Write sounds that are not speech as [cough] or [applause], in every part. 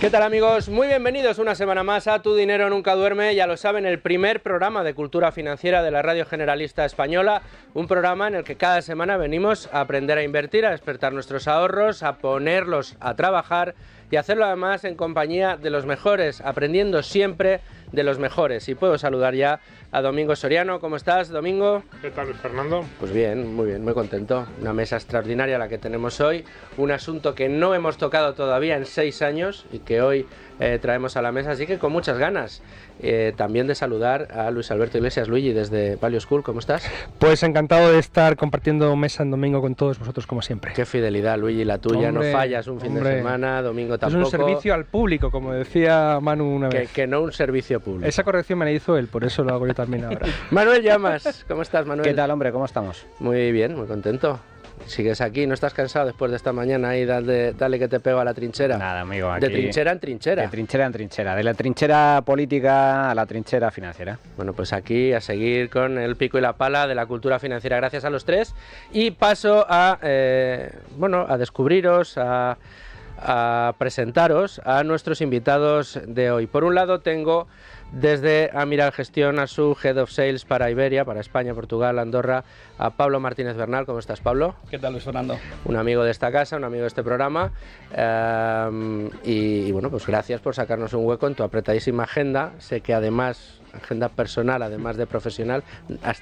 ¿Qué tal amigos? Muy bienvenidos una semana más a Tu Dinero Nunca Duerme, ya lo saben, el primer programa de cultura financiera de la Radio Generalista Española, un programa en el que cada semana venimos a aprender a invertir, a despertar nuestros ahorros, a ponerlos a trabajar y hacerlo además en compañía de los mejores, aprendiendo siempre de los mejores. Y puedo saludar ya a Domingo Soriano. ¿Cómo estás, Domingo? ¿Qué tal, Fernando? Pues bien, muy bien, muy contento. Una mesa extraordinaria la que tenemos hoy. Un asunto que no hemos tocado todavía en seis años y que hoy eh, traemos a la mesa, así que con muchas ganas. Eh, también de saludar a Luis Alberto Iglesias. Luigi, desde Palio School, ¿cómo estás? Pues encantado de estar compartiendo mesa en domingo con todos vosotros, como siempre. Qué fidelidad, Luigi, la tuya. no fallas un fin de semana, domingo tampoco. Es un servicio al público, como decía Manu una vez. Que, que no un servicio público. Esa corrección me la hizo él, por eso lo hago yo también ahora. [laughs] Manuel Llamas, ¿cómo estás, Manuel? ¿Qué tal, hombre? ¿Cómo estamos? Muy bien, muy contento sigues aquí, no estás cansado después de esta mañana y dale, que te pego a la trinchera. Nada, amigo. de trinchera en trinchera. De trinchera en trinchera. De la trinchera política a la trinchera financiera. Bueno, pues aquí a seguir con el pico y la pala de la cultura financiera. Gracias a los tres. Y paso a, eh, bueno, a descubriros, a, a presentaros a nuestros invitados de hoy. Por un lado tengo desde Amiral Gestión a su Head of Sales para Iberia, para España, Portugal, Andorra, a Pablo Martínez Bernal. ¿Cómo estás, Pablo? ¿Qué tal, Luis Fernando? Un amigo de esta casa, un amigo de este programa. Em, y bueno, pues gracias por sacarnos un hueco en tu apretadísima agenda. Sé que además agenda personal, además de profesional.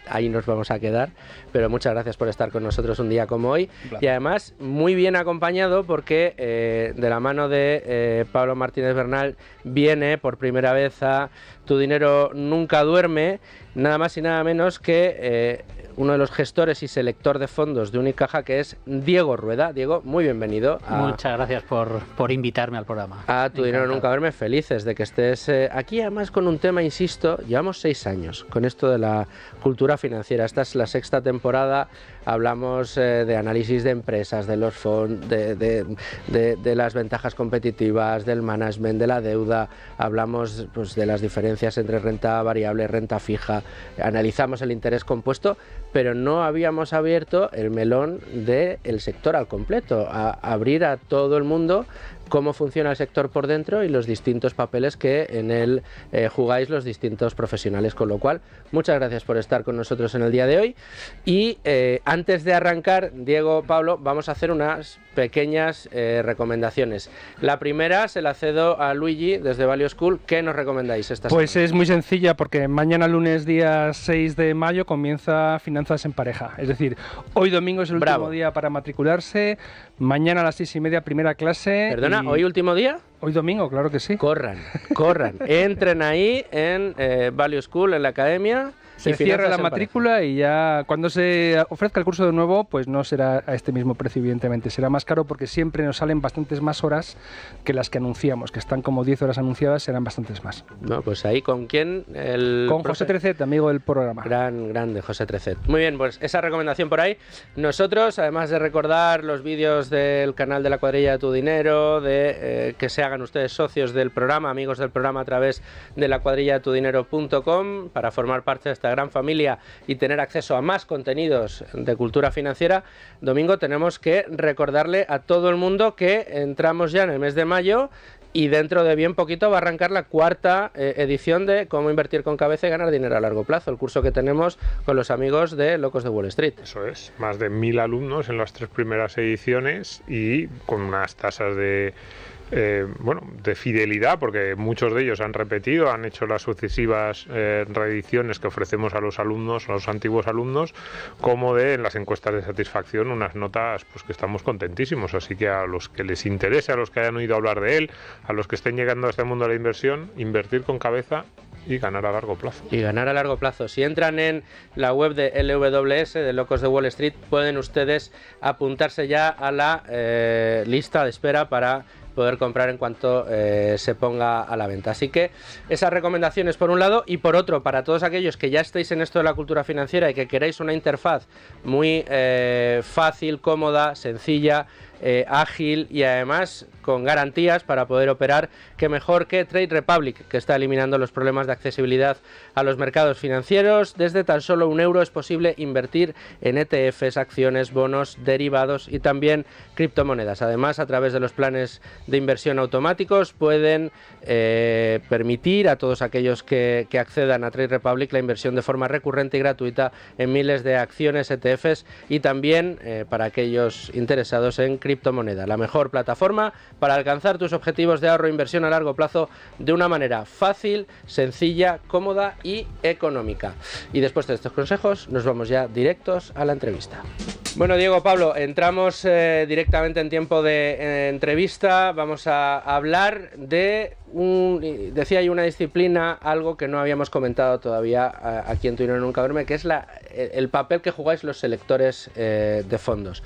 ahí nos vamos a quedar. Pero muchas gracias por estar con nosotros un día como hoy. Y además, muy bien acompañado porque eh, de la mano de eh, Pablo Martínez Bernal viene por primera vez a Tu Dinero Nunca Duerme, nada más y nada menos que eh, uno de los gestores y selector de fondos de Unicaja, que es Diego Rueda. Diego, muy bienvenido. Muchas gracias por, por, invitarme al programa. A Tu Dinero Nunca Duerme, felices de que estés aquí, además con un tema, insisto, llevamos seis años con esto de la cultura financiera. Esta es la sexta temporada, hablamos eh, de análisis de empresas, de los fondos, de, las ventajas competitivas, del management, de la deuda, hablamos pues, de las diferencias entre renta variable, y renta fija, analizamos el interés compuesto, pero no habíamos abierto el melón del sector al completo, a abrir a todo el mundo cómo funciona el sector por dentro y los distintos papeles que en él eh, jugáis los distintos profesionales. Con lo cual, muchas gracias por estar con nosotros en el día de hoy. Y eh, antes de arrancar, Diego, Pablo, vamos a hacer unas pequeñas eh, recomendaciones. La primera se la cedo a Luigi desde Value School. ¿Qué nos recomendáis esta pues semana? Pues es muy sencilla porque mañana lunes día 6 de mayo comienza Finanzas en Pareja. Es decir, hoy domingo es el último día para matricularse. Mañana a las seis y media, primera clase. Perdona, ¿hoy último día? Hoy domingo, claro que sí. Corran, corran. [laughs] Entren ahí en eh, Value School, en la academia se cierra la matrícula y ya cuando se ofrezca el curso de nuevo, pues no será a este mismo precio, evidentemente. Será más caro porque siempre nos salen bastantes más horas que las que anunciamos, que están como 10 horas anunciadas, serán bastantes más. No, pues ahí con quién? El con José Trecet, amigo del programa. Gran, grande José Trecet. Muy bien, pues esa recomendación por ahí. Nosotros, además de recordar los vídeos del canal de la cuadrilla de tu dinero, de eh, que se hagan ustedes socios del programa, amigos del programa a través de la cuadrilla de para formar parte de esta gran familia y tener acceso a más contenidos de cultura financiera, domingo tenemos que recordarle a todo el mundo que entramos ya en el mes de mayo y dentro de bien poquito va a arrancar la cuarta eh, edición de Cómo invertir con cabeza y ganar dinero a largo plazo, el curso que tenemos con los amigos de Locos de Wall Street. Eso es, más de mil alumnos en las tres primeras ediciones y con unas tasas de eh, bueno, de fidelidad, porque muchos de ellos han repetido, han hecho las sucesivas eh, reediciones que ofrecemos a los alumnos, a los antiguos alumnos, como de en las encuestas de satisfacción unas notas pues que estamos contentísimos. Así que a los que les interese, a los que hayan oído hablar de él, a los que estén llegando a este mundo de la inversión, invertir con cabeza y ganar a largo plazo. Y ganar a largo plazo. Si entran en la web de LWS, de Locos de Wall Street, pueden ustedes apuntarse ya a la eh, lista de espera para poder comprar en cuanto eh, se ponga a la venta. Así que esas recomendaciones por un lado y por otro, para todos aquellos que ya estáis en esto de la cultura financiera y que queréis una interfaz muy eh, fácil, cómoda, sencilla, eh, ágil y además con garantías para poder operar, que mejor que Trade Republic, que está eliminando los problemas de accesibilidad a los mercados financieros. Desde tan solo un euro es posible invertir en ETFs, acciones, bonos, derivados y también criptomonedas. Además, a través de los planes de inversión automáticos pueden eh, permitir a todos aquellos que, accedan a Trade Republic la inversión de forma recurrente y gratuita en miles de acciones, ETFs y también eh, para aquellos interesados en criptomoneda, la mejor plataforma para alcanzar tus objetivos de ahorro e inversión a largo plazo de una manera fácil, sencilla, cómoda y económica. Y después de estos consejos nos vamos ya directos a la entrevista. Bueno, Diego, Pablo, entramos eh, directamente en tiempo de eh, entrevista. Vamos a hablar de, un, decía hay una disciplina, algo que no habíamos comentado todavía eh, aquí en Twitter Nunca Duerme, que es la, el papel que jugáis los selectores de fondos.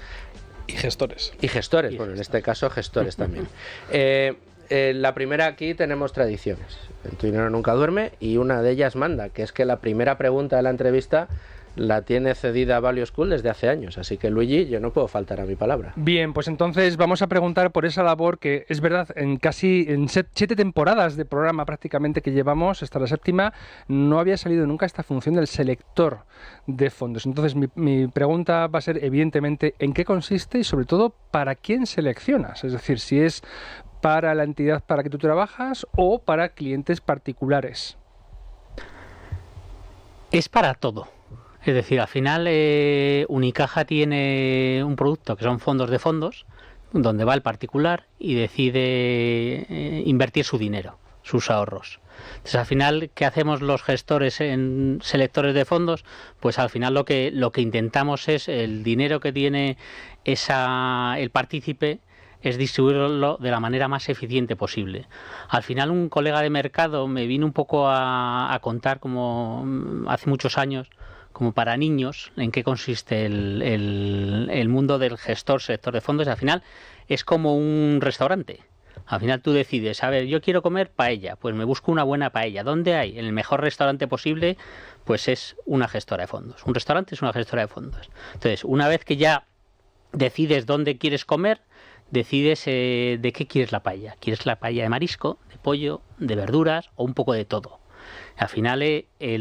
Y gestores. Y gestores, bueno, en este caso gestores también. [laughs] Eh, eh, la primera aquí tenemos tradiciones. El tu dinero nunca duerme y una de ellas manda, que es que la primera pregunta de la entrevista la tiene cedida a Value School desde hace años, así que Luigi, yo no puedo faltar a mi palabra. Bien, pues entonces vamos a preguntar por esa labor que es verdad, en casi en siete temporadas de programa prácticamente que llevamos hasta la séptima, no había salido nunca esta función del selector de fondos. Entonces mi pregunta va a ser evidentemente en qué consiste y sobre todo para quién seleccionas, es decir, si es para la entidad para que tú trabajas o para clientes particulares. Es para todo. Es decir, al final eh, Unicaja tiene un producto que son fondos de fondos, donde va el particular y decide eh, invertir su dinero, sus ahorros. Entonces, al final, ¿qué hacemos los gestores en selectores de fondos? Pues al final lo que, lo que intentamos es el dinero que tiene esa, el partícipe, es distribuirlo de la manera más eficiente posible. Al final un colega de mercado me vino un poco a contar como mm, hace muchos años como para niños en qué consiste el, mundo del gestor, sector de fondos. al final es como un restaurante. Al final tú decides, a ver, yo quiero comer paella, pues me busco una buena paella. ¿Dónde hay? En el mejor restaurante posible, pues es una gestora de fondos. Un restaurante es una gestora de fondos. Entonces, una vez que ya decides dónde quieres comer, decides eh, de qué quieres la paella. ¿Quieres la paella de marisco, de pollo, de verduras o un poco de todo? Al final, eh,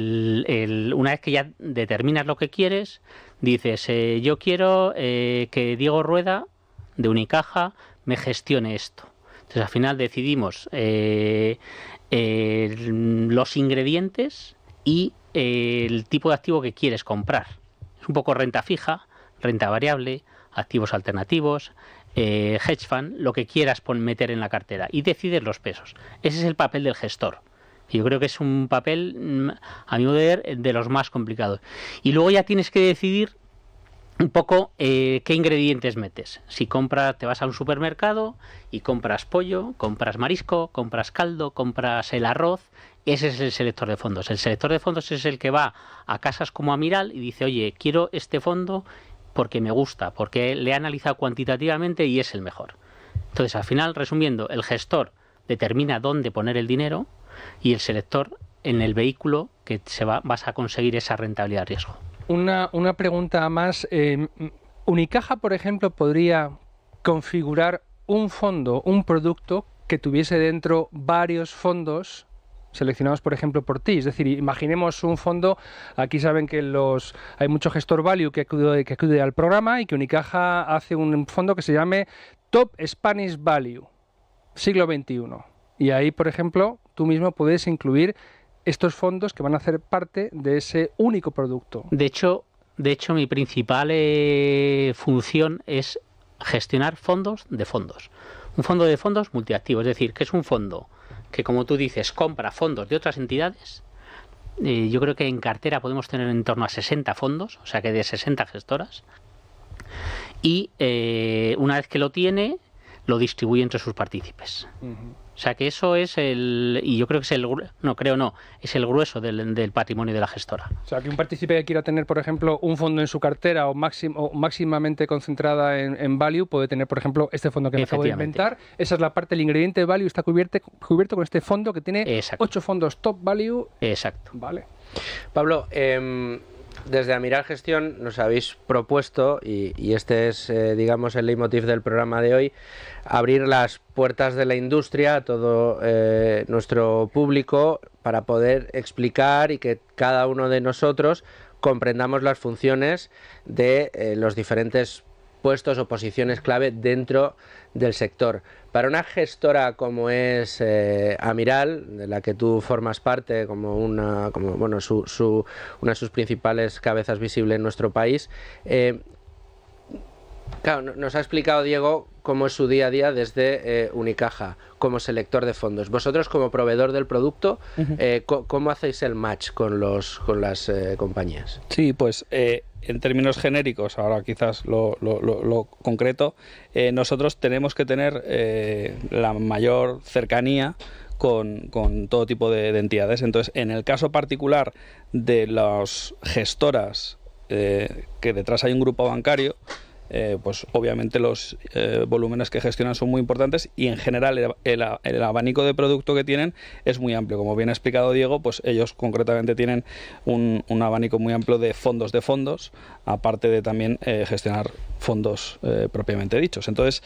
una vez que ya determinas lo que quieres, dices, eh, yo quiero eh, que Diego Rueda, de Unicaja, me gestione esto. Entonces, al final decidimos los ingredientes y el tipo de activo que quieres comprar. Es un poco renta fija, renta variable, activos alternativos, hedge fund, lo que quieras meter en la cartera y decides los pesos. Ese es el papel del gestor yo creo que es un papel, mm, a mi modo de ver, de los más complicados. Y luego ya tienes que decidir un poco eh, qué ingredientes metes. Si compras, te vas a un supermercado y compras pollo, compras marisco, compras caldo, compras el arroz. Ese es el selector de fondos. El selector de fondos es el que va a casas como Amiral y dice, oye, quiero este fondo porque me gusta, porque le he analizado cuantitativamente y es el mejor. Entonces, al final, resumiendo, el gestor determina dónde poner el dinero, y el selector en el vehículo que se va, vas a conseguir esa rentabilidad de riesgo. Una, una pregunta más. Eh, Unicaja, por ejemplo, podría configurar un fondo, un producto que tuviese dentro varios fondos seleccionados por ejemplo por ti. Es decir, imaginemos un fondo, aquí saben que los hay mucho gestor value que que acude al programa y que Unicaja hace un fondo que se llame Top Spanish Value, siglo XXI. Y ahí, por ejemplo, tú mismo puedes incluir estos fondos que van a hacer parte de ese único producto. De hecho, de hecho mi principal eh, función es gestionar fondos de fondos. Un fondo de fondos multiactivo, es decir, que es un fondo que, como tú dices, compra fondos de otras entidades. Eh, yo creo que en cartera podemos tener en torno a 60 fondos, o sea que de 60 gestoras. Y eh, una vez que lo tiene, lo distribuye entre sus partícipes. O sea que eso es el, y yo creo que es el, no creo no, es el grueso del, patrimonio de la gestora. O sea que un partícipe que quiera tener, por ejemplo, un fondo en su cartera o, máximo o máximamente concentrada en, value, puede tener, por ejemplo, este fondo que me acabo de inventar. Esa es la parte, el ingrediente value está cubierto, cubierto con este fondo que tiene ocho fondos top value. Exacto. Vale. Pablo, em, desde Amiral Gestión nos habéis propuesto, y, este es, eh, digamos, el leitmotiv del programa de hoy, abrir las puertas de la industria a todo eh, nuestro público para poder explicar y que cada uno de nosotros comprendamos las funciones de eh, los diferentes puestos o posiciones clave dentro del sector. Para una gestora como es eh, Amiral, de la que tú formas parte como una, bueno, una de sus principales cabezas visibles en nuestro país, eh, claro, nos ha explicado Diego cómo es su día a día desde eh, Unicaja, como selector de fondos. Vosotros como proveedor del producto, ¿cómo hacéis el match con, los, con las compañías? Sí, pues en términos genéricos, ahora quizás lo, concreto, eh, nosotros tenemos que tener eh, la mayor cercanía con, todo tipo de, entidades. Entonces, en el caso particular de las gestoras, eh, que detrás hay un grupo bancario, eh, pues obviamente los eh, volúmenes que gestionan son muy importantes y en general el, abanico de producto que tienen es muy amplio. Como bien ha explicado Diego, pues ellos concretamente tienen un, abanico muy amplio de fondos de fondos, aparte de también eh, gestionar fondos propiamente dichos. Entonces,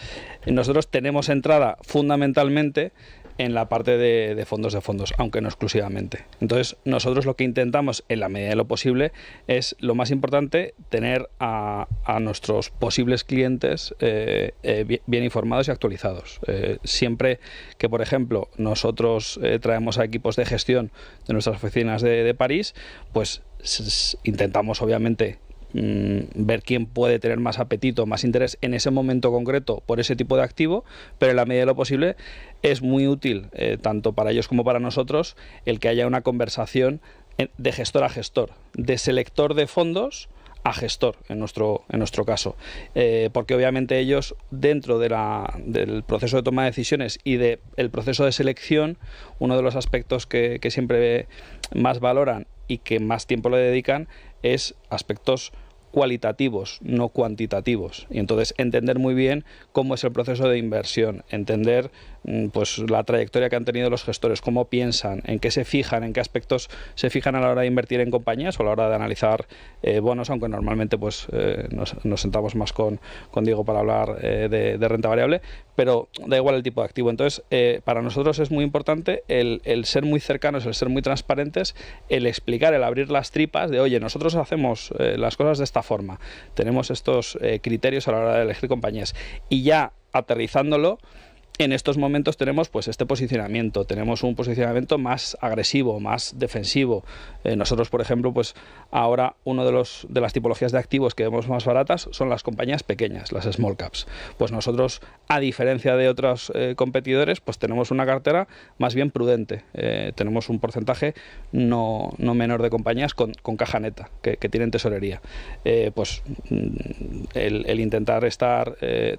nosotros tenemos entrada fundamentalmente en la parte de, fondos de fondos, aunque no exclusivamente. Entonces, nosotros lo que intentamos, en la medida de lo posible, es lo más importante, tener a, nuestros posibles clientes eh, eh, bien, informados y actualizados. Eh, siempre que, por ejemplo, nosotros traemos a equipos de gestión de nuestras oficinas de París, pues intentamos obviamente Mm, ver quién puede tener más apetito, más interés en ese momento concreto por ese tipo de activo, pero en la medida de lo posible es muy útil, eh, tanto para ellos como para nosotros, el que haya una conversación eh, de gestor a gestor, de selector de fondos a gestor en nuestro, en nuestro caso. Eh, porque obviamente ellos, dentro del proceso de toma de decisiones y del proceso de selección, uno de los aspectos que, que siempre más valoran y que más tiempo le dedican es aspectos cualitativos, no cuantitativos. Y entonces entender muy bien cómo es el proceso de inversión, entender Mm, pues la trayectoria que han tenido los gestores, cómo piensan, en qué se fijan, en qué aspectos se fijan a la hora de invertir en compañías o a la hora de analizar eh, bonos, aunque normalmente pues eh, nos, sentamos más con, con Diego para hablar eh, de, renta variable, pero da igual el tipo de activo. Entonces, para nosotros es muy importante el, el, ser muy cercanos, el ser muy transparentes, el explicar, el abrir las tripas de, oye, nosotros hacemos las cosas de esta forma, tenemos estos criterios a la hora de elegir compañías y ya aterrizándolo, en estos momentos tenemos pues este posicionamiento, tenemos un posicionamiento más agresivo, más defensivo. Eh, nosotros, por ejemplo, pues ahora una de, los, de las tipologías de activos que vemos más baratas son las compañías pequeñas, las small caps. Pues nosotros, a diferencia de otros eh, competidores, pues tenemos una cartera más bien prudente. Eh, tenemos un porcentaje no, menor de compañías con, con caja neta, que, tienen tesorería. pues mm, el, intentar estar,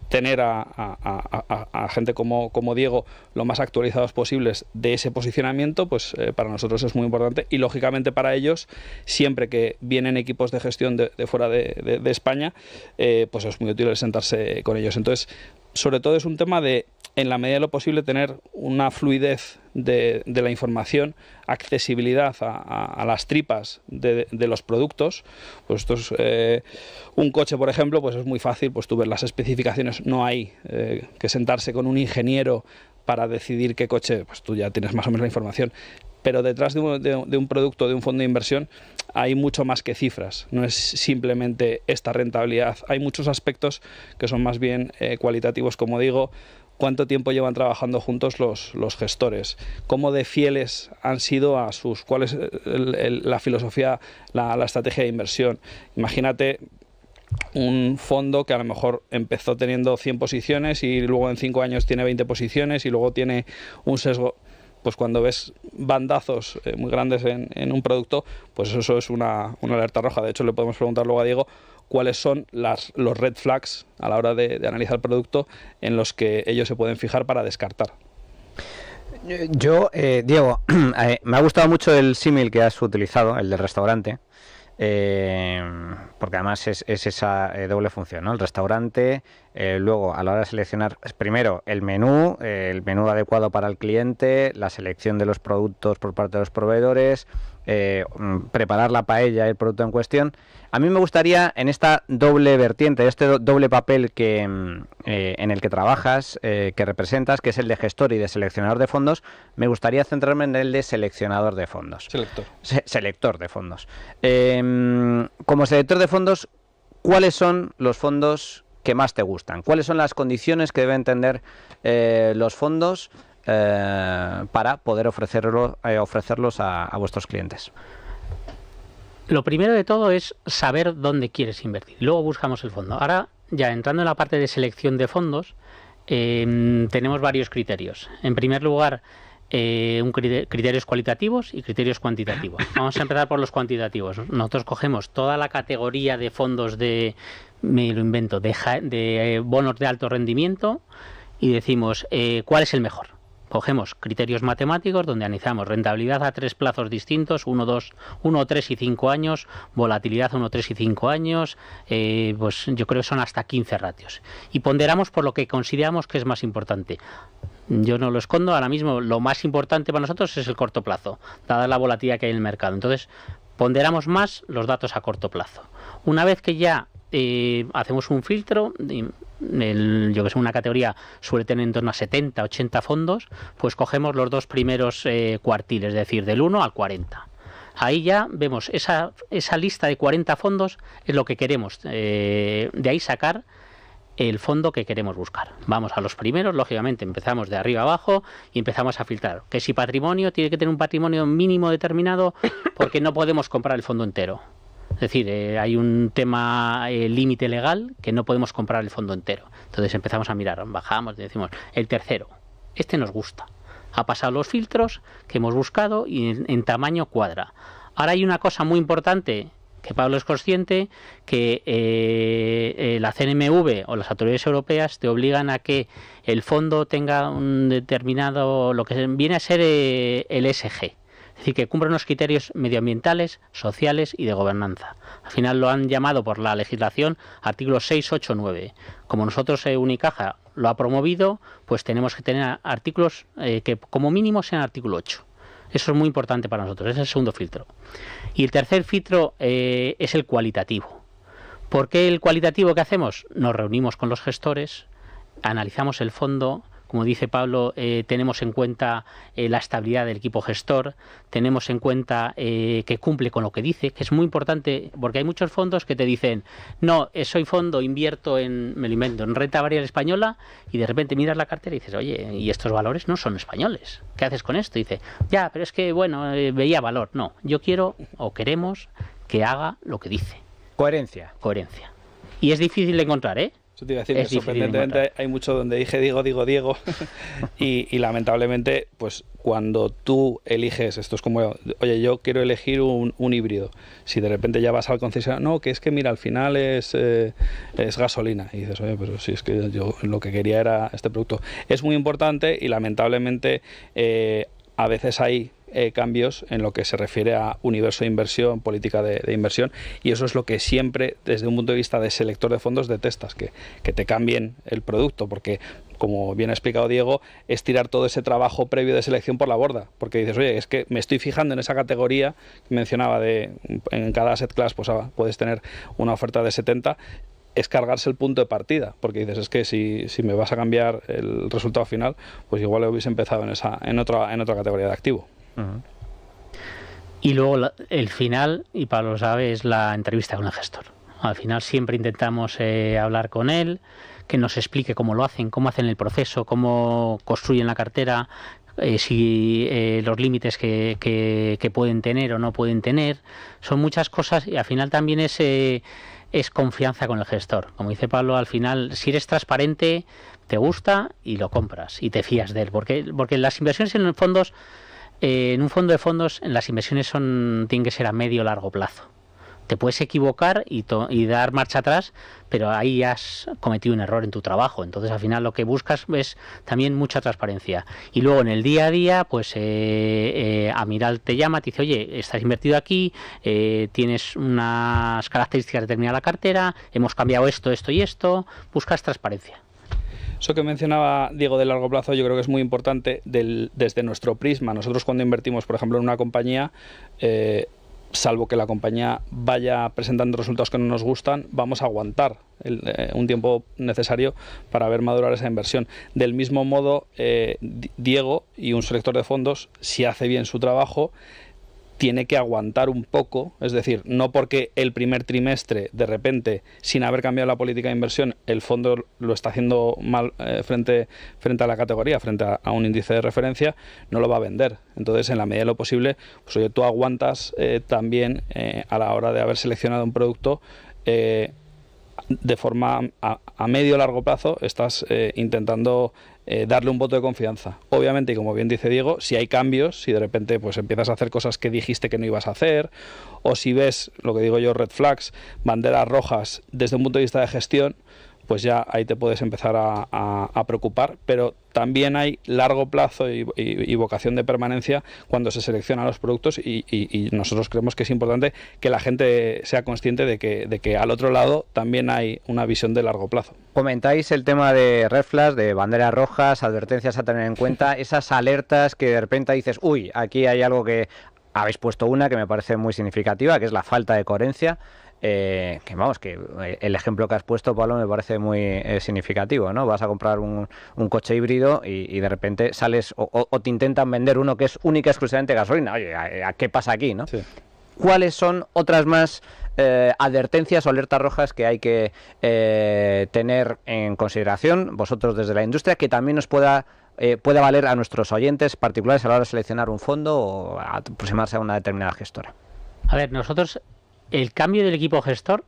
tener a, a gente como como, Diego lo más actualizados posibles de ese posicionamiento, pues eh, para nosotros es muy importante y lógicamente para ellos, siempre que vienen equipos de gestión de, fuera de, España, eh, pues es muy útil sentarse con ellos. Entonces, sobre todo es un tema de en la medida de lo posible tener una fluidez de, la información, accesibilidad a, las tripas de, los productos. Pues eh, un coche, por ejemplo, pues es muy fácil, pues tú ves las especificaciones, no hay eh, que sentarse con un ingeniero para decidir qué coche, pues tú ya tienes más o menos la información. Pero detrás de un, producto, de un fondo de inversión, hay mucho más que cifras. No es simplemente esta rentabilidad. Hay muchos aspectos que son más bien eh, cualitativos, como digo, cuánto tiempo llevan trabajando juntos los, gestores, cómo de fieles han sido a sus, cuál es la filosofía, la, estrategia de inversión. Imagínate un fondo que a lo mejor empezó teniendo 100 posiciones y luego en 5 años tiene 20 posiciones y luego tiene un sesgo pues cuando ves bandazos eh, muy grandes en, un producto, pues eso es una, una, alerta roja. De hecho, le podemos preguntar luego a Diego cuáles son los red flags a la hora de, analizar el producto en los que ellos se pueden fijar para descartar. Yo, eh, Diego, [clears throat] eh, me ha gustado mucho el símil que has utilizado, el del restaurante, eh, porque además es, es esa doble función, ¿no? El restaurante, luego a la hora de seleccionar, primero el menú, el menú adecuado para el cliente, la selección de los productos por parte de los proveedores, eh, mm, preparar la paella, el producto en cuestión. A mí me gustaría en esta doble vertiente, este doble papel que, mm, eh, en el que trabajas, eh, que representas, que es el de gestor y de seleccionador de fondos, me gustaría centrarme en el de seleccionador de fondos. Selector. selector de fondos. Em, como selector de fondos, ¿cuáles son los fondos que más te gustan? ¿Cuáles son las condiciones que deben tener los fondos? Eh, para poder ofrecerlo, eh, ofrecerlos a, vuestros clientes. Lo primero de todo es saber dónde quieres invertir. Luego buscamos el fondo. Ahora, ya entrando en la parte de selección de fondos, em, tenemos varios criterios. En primer lugar, eh, un criterios cualitativos y criterios cuantitativos. [laughs] Vamos a empezar por los cuantitativos. Nosotros cogemos toda la categoría de fondos de, me lo invento, de, bonos de alto rendimiento y decimos cuál es el mejor. Cogemos criterios matemáticos donde analizamos rentabilidad a tres plazos distintos, 1, 2, 1, 3 y 5 años, volatilidad 1, 3 y 5 años, eh, pues yo creo que son hasta 15 ratios. Y ponderamos por lo que consideramos que es más importante. Yo no lo escondo, ahora mismo lo más importante para nosotros es el corto plazo, dada la volatilidad que hay en el mercado. Entonces, ponderamos más los datos a corto plazo. Una vez que ya eh, hacemos un filtro, yo que sé, una categoría suele tener en torno a 70, 80 fondos, pues cogemos los dos primeros eh, cuartiles, es decir, del 1 al 40. Ahí ya vemos esa, esa lista de 40 fondos es lo que queremos. Eh, de ahí sacar el fondo que queremos buscar. Vamos a los primeros, lógicamente, empezamos de arriba abajo y empezamos a filtrar. Que si patrimonio, tiene que tener un patrimonio mínimo determinado porque no podemos comprar el fondo entero. Es decir, eh, hay un tema eh, límite legal que no podemos comprar el fondo entero. Entonces empezamos a mirar, bajamos, decimos, el tercero, este nos gusta. Ha pasado los filtros que hemos buscado y en, tamaño cuadra. Ahora hay una cosa muy importante que Pablo es consciente, que eh, la CNMV o las autoridades europeas te obligan a que el fondo tenga un determinado, lo que viene a ser el SG es decir, que cumple los criterios medioambientales, sociales y de gobernanza. Al final lo han llamado por la legislación artículo 689. Como nosotros eh, Unicaja lo ha promovido, pues tenemos que tener artículos eh, que como mínimo sean artículo 8. Eso es muy importante para nosotros, es el segundo filtro. Y el tercer filtro eh, es el cualitativo. ¿Por qué el cualitativo que hacemos? Nos reunimos con los gestores, analizamos el fondo, como dice Pablo, eh, tenemos en cuenta eh, la estabilidad del equipo gestor, tenemos en cuenta eh, que cumple con lo que dice, que es muy importante porque hay muchos fondos que te dicen, no, soy fondo, invierto en, me lo invento, en renta variable española y de repente miras la cartera y dices, oye, y estos valores no son españoles, ¿qué haces con esto? dice, ya, pero es que, bueno, veía valor. No, yo quiero o queremos que haga lo que dice. Coherencia. Coherencia. Y es difícil de encontrar, ¿eh? Yo te iba a decir que sorprendentemente hay mucho donde dije Diego, digo Diego. [laughs] y, lamentablemente, pues cuando tú eliges, esto es como, oye, yo quiero elegir un, híbrido. Si de repente ya vas al concesionario, no, que es que mira, al final es, eh, es gasolina. Y dices, oye, pero si es que yo lo que quería era este producto. Es muy importante y lamentablemente eh, a veces hay eh, cambios en lo que se refiere a universo de inversión, política de, inversión, y eso es lo que siempre, desde un punto de vista de selector de fondos, detestas, que, que te cambien el producto, porque como bien ha explicado Diego, es tirar todo ese trabajo previo de selección por la borda, porque dices, oye, es que me estoy fijando en esa categoría que mencionaba de en cada asset class, pues ah, puedes tener una oferta de 70, es cargarse el punto de partida, porque dices, es que si, si me vas a cambiar el resultado final, pues igual hubiese empezado en, esa, en, otra, en otra categoría de activo. Y luego el final, y Pablo sabe, es la entrevista con el gestor. Al final siempre intentamos eh, hablar con él, que nos explique cómo lo hacen, cómo hacen el proceso, cómo construyen la cartera, eh, si eh, los límites que, pueden tener o no pueden tener. Son muchas cosas y al final también es, es confianza con el gestor. Como dice Pablo, al final, si eres transparente, te gusta y lo compras y te fías de él. Porque, porque las inversiones en fondos en un fondo de fondos las inversiones son, tienen que ser a medio largo plazo. Te puedes equivocar y, y dar marcha atrás, pero ahí has cometido un error en tu trabajo. Entonces, al final, lo que buscas es también mucha transparencia. Y luego, en el día a día, pues eh, eh, Amiral te llama, te dice, oye, estás invertido aquí, eh, tienes unas características determinadas de la cartera, hemos cambiado esto, esto y esto. Buscas transparencia. Eso que mencionaba Diego de largo plazo yo creo que es muy importante desde nuestro prisma. Nosotros cuando invertimos, por ejemplo, en una compañía, eh, salvo que la compañía vaya presentando resultados que no nos gustan, vamos a aguantar eh, un tiempo necesario para ver madurar esa inversión. Del mismo modo, eh, Diego y un selector de fondos, si hace bien su trabajo, tiene que aguantar un poco, es decir, no porque el primer trimestre, de repente, sin haber cambiado la política de inversión, el fondo lo está haciendo mal eh, frente, a la categoría, frente a, un índice de referencia, no lo va a vender. Entonces, en la medida de lo posible, pues oye, tú aguantas eh, también eh, a la hora de haber seleccionado un producto de forma a, medio largo plazo estás intentando eh, darle un voto de confianza. Obviamente, y como bien dice Diego, si hay cambios, si de repente pues empiezas a hacer cosas que dijiste que no ibas a hacer, o si ves, lo que digo yo, red flags, banderas rojas desde un punto de vista de gestión, pues ya ahí te puedes empezar a, preocupar, pero también hay largo plazo y, vocación de permanencia cuando se seleccionan los productos y, nosotros creemos que es importante que la gente sea consciente de que, al otro lado también hay una visión de largo plazo. Comentáis el tema de reflas, de banderas rojas, advertencias a tener en cuenta, [laughs] esas alertas que de repente dices, uy, aquí hay algo que habéis puesto una que me parece muy significativa, que es la falta de coherencia eh, que vamos, que eh, el ejemplo que has puesto, Pablo, me parece muy eh, significativo, ¿no? Vas a comprar un, coche híbrido y, de repente sales o, te intentan vender uno que es única exclusivamente gasolina. Oye, qué pasa aquí, no? ¿Cuáles son otras más advertencias o alertas rojas que hay que tener en consideración vosotros desde la industria que también nos pueda valer a nuestros oyentes particulares a la hora de seleccionar un fondo o aproximarse a una determinada gestora? A ver, nosotros el cambio del equipo gestor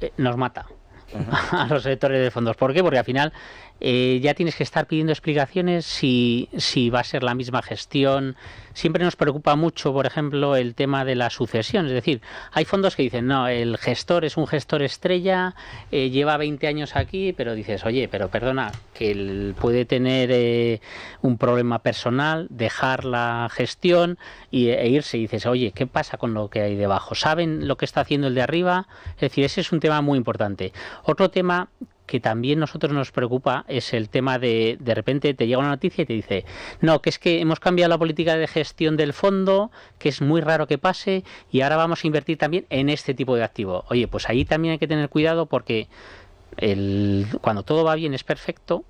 eh, nos mata. [laughs] a los sectores de fondos. ¿Por qué? Porque al final eh, ya tienes que estar pidiendo explicaciones si, si va a ser la misma gestión. Siempre nos preocupa mucho, por ejemplo, el tema de la sucesión. Es decir, hay fondos que dicen, no, el gestor es un gestor estrella, eh, lleva 20 años aquí, pero dices, oye, pero perdona, que él puede tener eh, un problema personal, dejar la gestión y, e irse. Y dices, oye, ¿qué pasa con lo que hay debajo? ¿Saben lo que está haciendo el de arriba? Es decir, ese es un tema muy importante. Otro tema que también nosotros nos preocupa es el tema de de repente te llega una noticia y te dice, no, que es que hemos cambiado la política de gestión del fondo, que es muy raro que pase, y ahora vamos a invertir también en este tipo de activo. Oye, pues ahí también hay que tener cuidado porque el, cuando todo va bien es perfecto,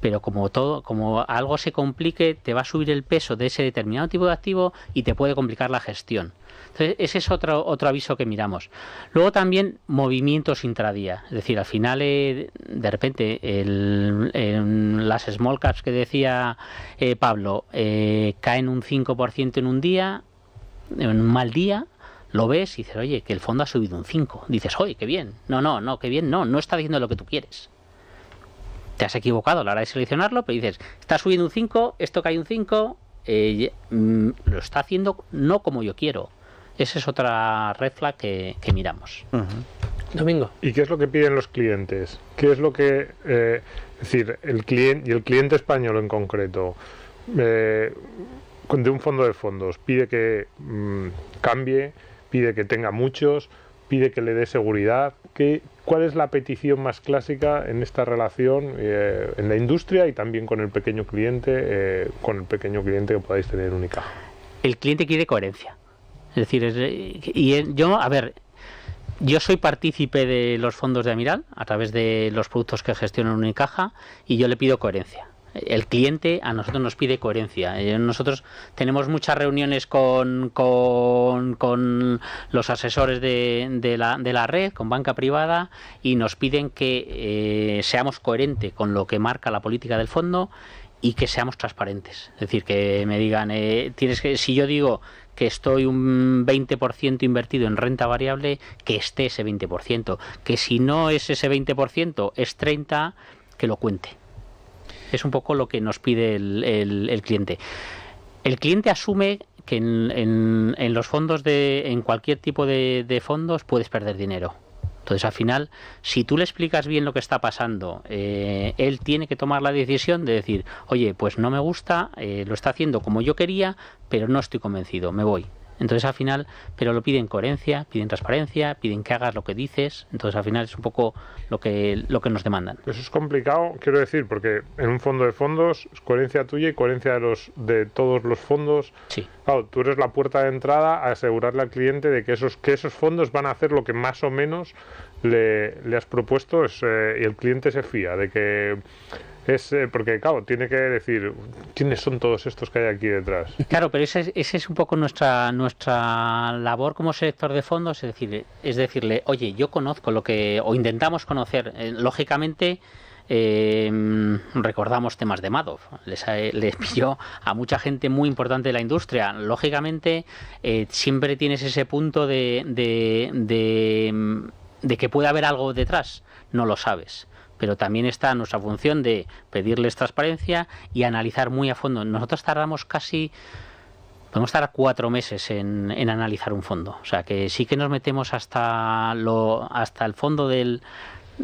pero como todo, como algo se complique, te va a subir el peso de ese determinado tipo de activo y te puede complicar la gestión ese es otro, otro aviso que miramos. Luego también movimientos intradía, es decir, al final, eh, de repente, en las small caps que decía eh, Pablo eh, caen un 5% en un día, en un mal día, lo ves y dices, oye, que el fondo ha subido un 5. Dices, oye, qué bien. No, no, no, qué bien, no, no está diciendo lo que tú quieres. Te has equivocado a la hora de seleccionarlo, pero dices, está subiendo un 5, esto cae un 5, mm, lo está haciendo no como yo quiero. Esa es otra refla que, miramos. Domingo. ¿Y qué es lo que piden los clientes? ¿Qué es lo que, eh, es decir, el cliente y el cliente español en concreto? Eh, de un fondo de fondos, pide que mm, cambie, pide que tenga muchos, pide que le dé seguridad. ¿Qué, ¿Cuál es la petición más clásica en esta relación eh, en la industria y también con el pequeño cliente, con el pequeño cliente que podáis tener en El cliente quiere coherencia. Es decir, eh, y yo, a ver, yo soy partícipe de los fondos de Amiral a través de los productos que gestiona Unicaja y yo le pido coherencia. El cliente a nosotros nos pide coherencia. Eh, nosotros tenemos muchas reuniones con, con, los asesores de, la, de, la, red, con banca privada, y nos piden que eh, seamos coherentes con lo que marca la política del fondo y que seamos transparentes. Es decir, que me digan, tienes que, si yo digo que estoy un 20% invertido en renta variable, que esté ese 20%, que si no es ese 20%, es 30, que lo cuente. Es un poco lo que nos pide el, cliente. El cliente asume que en, los fondos de, en cualquier tipo de fondos puedes perder dinero entonces, al final, si tú le explicas bien lo que está pasando, eh, él tiene que tomar la decisión de decir, oye, pues no me gusta, eh, lo está haciendo como yo quería, pero no estoy convencido, me voy. Entonces al final, pero lo piden coherencia, piden transparencia, piden que hagas lo que dices, entonces al final es un poco lo que, lo que nos demandan. Eso es complicado, quiero decir, porque en un fondo de fondos es coherencia tuya y coherencia de, los, de todos los fondos. Sí. Claro, tú eres la puerta de entrada a asegurarle al cliente de que esos, que esos fondos van a hacer lo que más o menos le, has propuesto es, eh, y el cliente se fía de que es eh, porque, claro, tiene que decir quiénes son todos estos que hay aquí detrás. Claro, pero esa es, ese es un poco nuestra nuestra labor como selector de fondos, es decir, es decirle, oye, yo conozco lo que o intentamos conocer, eh, lógicamente. recordamos temas de Madoff, les, [laughs] pilló a mucha gente muy importante de la industria. Lógicamente, siempre tienes ese punto de, de de que puede haber algo detrás, no lo sabes. Pero también está nuestra función de pedirles transparencia y analizar muy a fondo. Nosotros tardamos casi podemos tardar cuatro meses en, en, analizar un fondo. O sea que sí que nos metemos hasta lo, hasta el fondo del,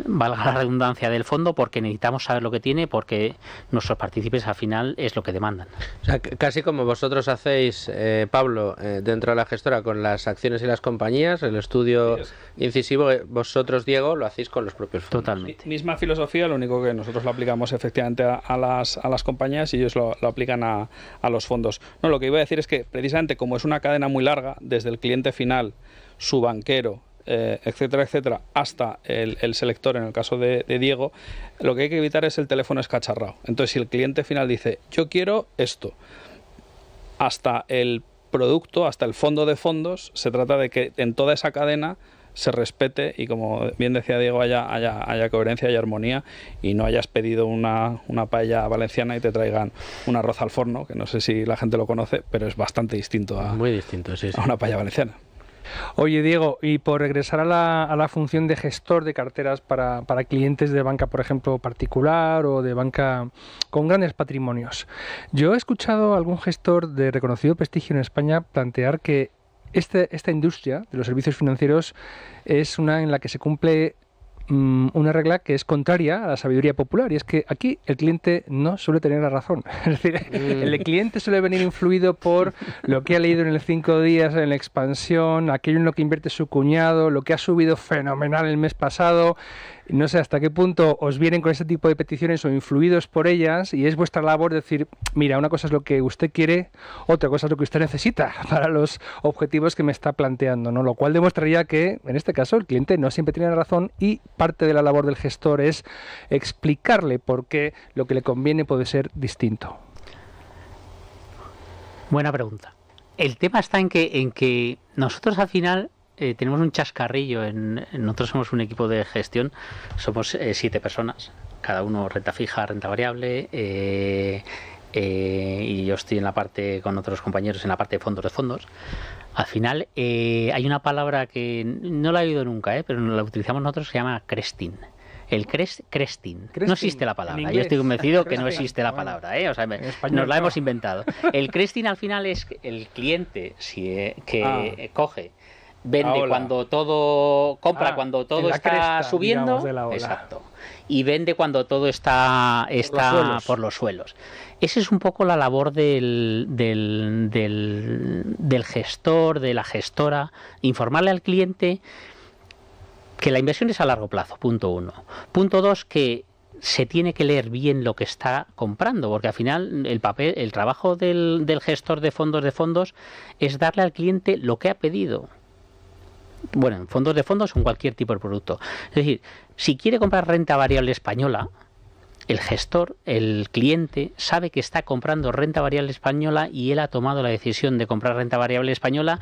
valga la redundancia del fondo, porque necesitamos saber lo que tiene, porque nuestros partícipes al final es lo que demandan. O sea, casi como vosotros hacéis, eh, Pablo, eh, dentro de la gestora con las acciones y las compañías, el estudio incisivo, eh, vosotros, Diego, lo hacéis con los propios fondos. Totalmente. misma filosofía, lo único que nosotros lo aplicamos efectivamente a, las, compañías y ellos lo, lo aplican a, a los fondos. No, lo que iba a decir es que precisamente como es una cadena muy larga, desde el cliente final, su banquero, eh, etcétera, etcétera, hasta el, selector, en el caso de, Diego, lo que hay que evitar es el teléfono escacharrado. Entonces, si el cliente final dice, yo quiero esto, hasta el producto, hasta el fondo de fondos, se trata de que en toda esa cadena se respete y como bien decía Diego, haya, haya, coherencia y armonía y no hayas pedido una, una, paella valenciana y te traigan un arroz al forno, que no sé si la gente lo conoce, pero es bastante distinto a, Muy distinto, a una paella valenciana. Oye, Diego, y por regresar a la, función de gestor de carteras para, para, clientes de banca, por ejemplo, particular o de banca con grandes patrimonios, yo he escuchado a algún gestor de reconocido prestigio en España plantear que este, esta industria de los servicios financieros es una en la que se cumple Mm, una regla que es contraria a la sabiduría popular y es que aquí el cliente no suele tener la razón. [laughs] Es decir, mm. el cliente suele venir influido por lo que ha leído en el cinco días en la expansión, aquello en lo que invierte su cuñado, lo que ha subido fenomenal el mes pasado no sé hasta qué punto os vienen con ese tipo de peticiones o influidos por ellas y es vuestra labor decir, mira, una cosa es lo que usted quiere, otra cosa es lo que usted necesita [laughs] para los objetivos que me está planteando, ¿no? Lo cual demostraría que, en este caso, el cliente no siempre tiene la razón y parte de la labor del gestor es explicarle por qué lo que le conviene puede ser distinto. Buena pregunta. El tema está en que, en que nosotros al final eh, tenemos un chascarrillo. En, nosotros somos un equipo de gestión, somos eh, siete personas, cada uno renta fija, renta variable. Eh, y yo estoy en la parte con otros compañeros en la parte de fondos de fondos. Al final hay una palabra que no la he oído nunca, pero la utilizamos nosotros se llama crestin. el crest, cresting. No existe la palabra. Yo estoy convencido que no existe la palabra. ¿eh? O sea, nos la hemos inventado. El crestin al final es el cliente que ah. coge vende ah, cuando todo compra ah, cuando todo está subiendo exacto y vende cuando todo está está por los, suelos, esa es un poco la labor del, del, gestor de la gestora informarle al cliente que la inversión es a largo plazo punto uno punto dos que se tiene que leer bien lo que está comprando, porque al final el papel, el trabajo del, del, gestor de fondos de fondos es darle al cliente lo que ha pedido bueno, en fondos de fondos son cualquier tipo de producto. Es decir, si quiere comprar renta variable española, el gestor, el cliente, sabe que está comprando renta variable española y él ha tomado la decisión de comprar renta variable española.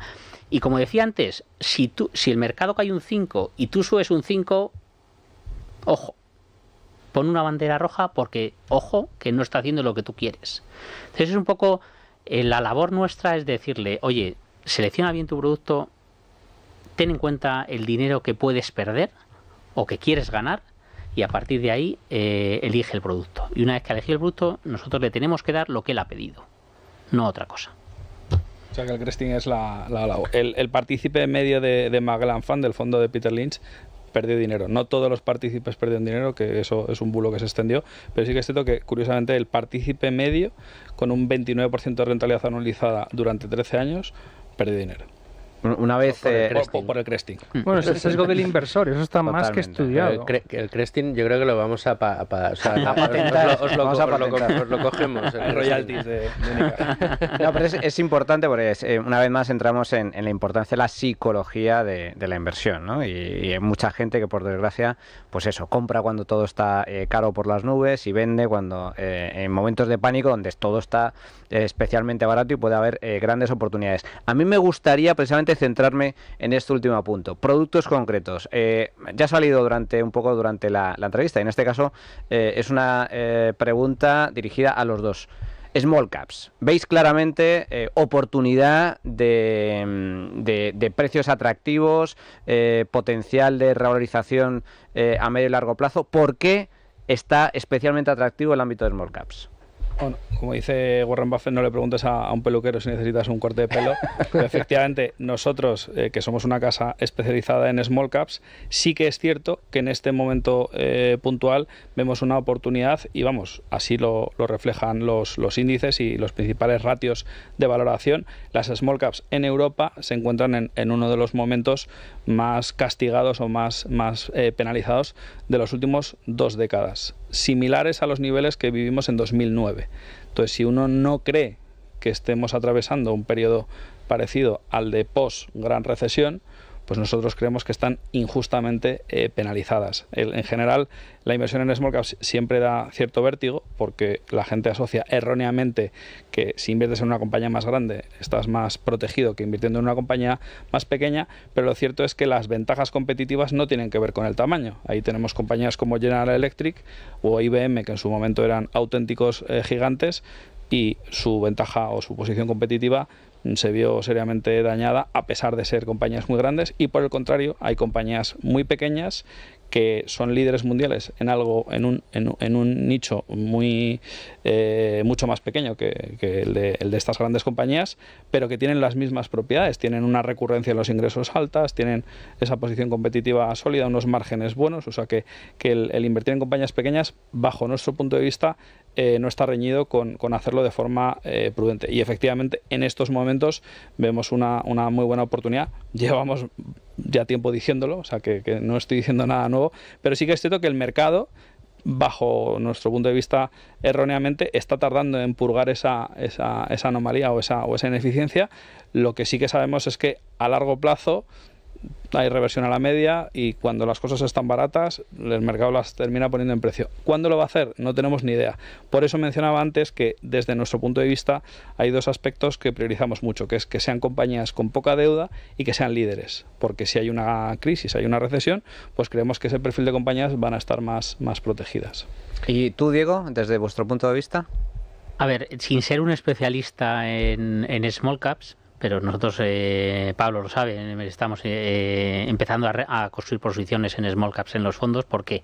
Y como decía antes, si, tú, si el mercado cae un 5 y tú subes un 5, ojo, pon una bandera roja porque, ojo, que no está haciendo lo que tú quieres. Entonces es un poco, eh, la labor nuestra es decirle, oye, selecciona bien tu producto, ten en cuenta el dinero que puedes perder o que quieres ganar y a partir de ahí eh, elige el producto. Y una vez que ha elegido el producto, nosotros le tenemos que dar lo que él ha pedido, no otra cosa. O sea que el Cresting es la, el, partícipe medio de, de Magellan Fund, del fondo de Peter Lynch, perdió dinero. No todos los partícipes perdieron dinero, que eso es un bulo que se extendió, pero sí que es cierto que, curiosamente, el partícipe medio, con un 29% de rentabilidad anualizada durante 13 años, perdió dinero. Una vez... Por el, eh, cresting. Bueno, es el sesgo del inversor, eso está más que estudiado. El, cresting yo creo que lo vamos a, patentar. Os lo, cogemos. El royalties de, No, pero es, importante porque eh, una vez más entramos en, la importancia de la psicología de, la inversión, Y, hay mucha gente que por desgracia, pues eso, compra cuando todo está eh, caro por las nubes y vende cuando en momentos de pánico donde todo está especialmente barato y puede haber grandes oportunidades. A mí me gustaría precisamente centrarme en este último punto. Productos concretos. Eh, ya ha salido durante un poco durante la, entrevista. en este caso eh, es una eh, pregunta dirigida a los dos. Small caps. ¿Veis claramente oportunidad mm, de, precios atractivos, potencial de revalorización a medio y largo plazo? ¿Por qué está especialmente atractivo el ámbito de small caps? como dice Warren Buffett, no le preguntes a, un peluquero si necesitas un corte de pelo. [laughs] efectivamente, nosotros, eh, que somos una casa especializada en small caps, sí que es cierto que en este momento eh, puntual vemos una oportunidad y vamos, así lo, reflejan los, índices y los principales ratios de valoración. Las small caps en Europa se encuentran en, uno de los momentos más castigados o más, eh, penalizados de los últimos dos décadas similares a los niveles que vivimos en 2009. Entonces, si uno no cree que estemos atravesando un periodo parecido al de post-gran recesión, pues nosotros creemos que están injustamente eh, penalizadas. en general, la inversión en small caps siempre da cierto vértigo porque la gente asocia erróneamente que si inviertes en una compañía más grande estás más protegido que invirtiendo en una compañía más pequeña, pero lo cierto es que las ventajas competitivas no tienen que ver con el tamaño. Ahí tenemos compañías como General Electric o IBM que en su momento eran auténticos eh, gigantes y su ventaja o su posición competitiva se vio seriamente dañada a pesar de ser compañías muy grandes y por el contrario hay compañías muy pequeñas que son líderes mundiales en algo en un, en, un nicho muy eh, mucho más pequeño que, el, de, estas grandes compañías pero que tienen las mismas propiedades tienen una recurrencia en los ingresos altas tienen esa posición competitiva sólida unos márgenes buenos o sea que, el, invertir en compañías pequeñas bajo nuestro punto de vista eh, no está reñido con, hacerlo de forma eh, prudente. Y efectivamente, en estos momentos vemos una, muy buena oportunidad. [laughs] Llevamos ya tiempo diciéndolo, o sea que, no estoy diciendo nada nuevo, pero sí que es cierto que el mercado bajo nuestro punto de vista erróneamente, está tardando en purgar esa, anomalía o esa, o esa ineficiencia. Lo que sí que sabemos es que a largo plazo hay reversión a la media y cuando las cosas están baratas, el mercado las termina poniendo en precio. ¿Cuándo lo va a hacer? No tenemos ni idea. Por eso mencionaba antes que desde nuestro punto de vista hay dos aspectos que priorizamos mucho, que es que sean compañías con poca deuda y que sean líderes, porque si hay una crisis, hay una recesión, pues creemos que ese perfil de compañías van a estar más, protegidas. ¿Y tú, Diego, desde vuestro punto de vista? A ver, sin ser un especialista en small caps, pero nosotros, eh, Pablo lo sabe, estamos eh, empezando a, construir posiciones en small caps en los fondos porque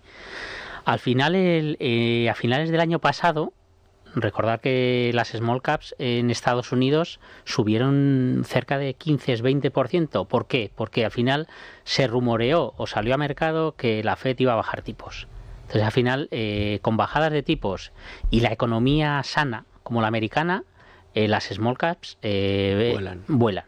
al final, eh, a finales del año pasado, recordar que las small caps en Estados Unidos subieron cerca de 15-20%. ¿Por qué? Porque al final se rumoreó o salió a mercado que la FED iba a bajar tipos. Entonces al final, con bajadas de tipos y la economía sana como la americana, eh, las small caps eh, vuelan.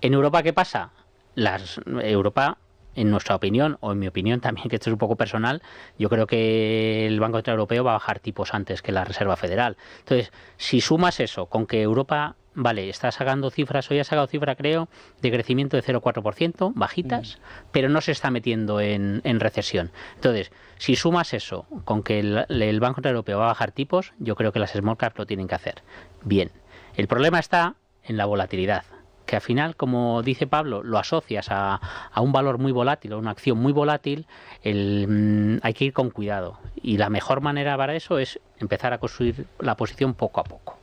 ¿En Europa qué pasa? Las Europa, en nuestra opinión, o en mi opinión también, [laughs] que esto es un poco personal, yo creo que el Banco Central Europeo va a bajar tipos antes que la Reserva Federal. Entonces, si sumas eso con que Europa vale, está sacando cifras, hoy ha sacado cifra, creo, de crecimiento de 0,4%, bajitas, mm. pero no se está metiendo en, recesión. Entonces, si sumas eso con que el, Banco Central Europeo va a bajar tipos, yo creo que las small caps lo tienen que hacer. Bien, el problema está en la volatilidad, que al final, como dice Pablo, lo asocias a, un valor muy volátil, a una acción muy volátil, mm, hay que ir con cuidado. Y la mejor manera para eso es empezar a construir la posición poco a poco.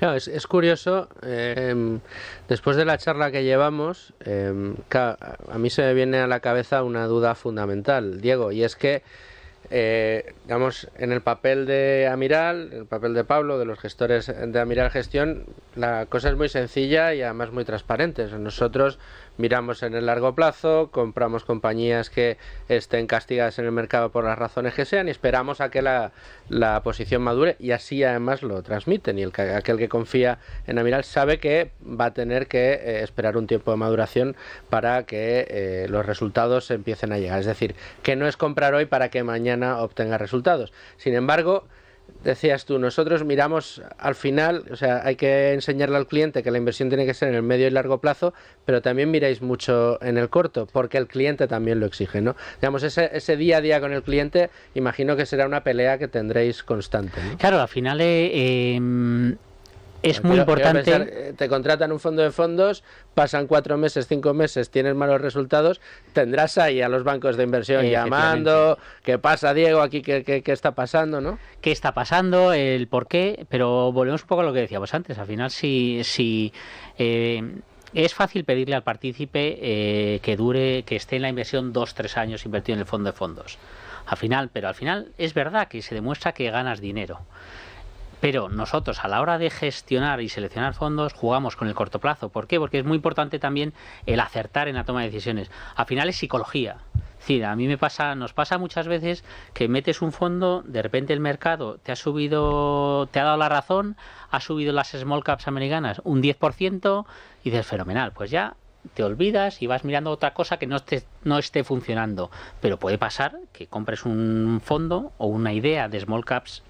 es, curioso, em, después de la charla que llevamos, em, a mí se me viene a la cabeza una duda fundamental, Diego, y es que eh, digamos, en el papel de Amiral, el papel de Pablo, de los gestores de Amiral Gestión, la cosa es muy sencilla y además muy transparente. Nosotros miramos en el largo plazo, compramos compañías que estén castigadas en el mercado por las razones que sean y esperamos a que la, posición madure y así además lo transmiten y el, aquel que confía en Amiral sabe que va a tener que eh, esperar un tiempo de maduración para que eh, los resultados empiecen a llegar. Es decir, que no es comprar hoy para que mañana obtenga resultados. Sin embargo, decías tú, nosotros miramos al final, o sea, hay que enseñarle al cliente que la inversión tiene que ser en el medio y largo plazo, pero también miráis mucho en el corto, porque el cliente también lo exige, ¿no? Digamos, ese, día a día con el cliente, imagino que será una pelea que tendréis constante. Claro, al final eh, em, es muy importante. Eh, te contratan un fondo de fondos, pasan cuatro meses, cinco meses, tienes malos resultados, tendrás ahí a los bancos de inversión eh, llamando, ¿qué pasa Diego aquí? ¿Qué, ¿Qué, qué, está pasando? ¿no? ¿Qué está pasando? El por qué, pero volvemos un poco a lo que decíamos antes. Al final, si... Eh, es fácil pedirle al partícipe que dure, que esté en la inversión dos, tres años invertido en el fondo de fondos. Al final, pero al final es verdad que se demuestra que ganas dinero. Pero nosotros a la hora de gestionar y seleccionar fondos jugamos con el corto plazo. ¿Por qué? Porque es muy importante también el acertar en la toma de decisiones. Al final es psicología. Es a mí me pasa, nos pasa muchas veces que metes un fondo, de repente el mercado te ha subido, te ha dado la razón, ha subido las small caps americanas un 10% y dices, fenomenal, pues ya te olvidas y vas mirando otra cosa que no esté, no esté funcionando. Pero puede pasar que compres un fondo o una idea de small caps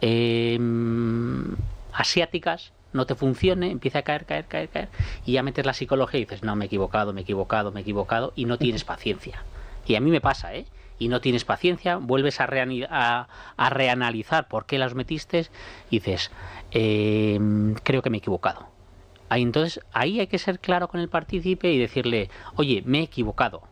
Em, asiáticas no te funcione, empieza a caer, caer, caer, caer, y ya metes la psicología y dices, no, me he equivocado, me he equivocado, me he equivocado, y no tienes paciencia. Y a mí me pasa, ¿eh? Y no tienes paciencia, vuelves a, a, reanalizar por qué las metiste y dices, em, creo que me he equivocado. entonces, ahí hay que ser claro con el partícipe y decirle, oye, me he equivocado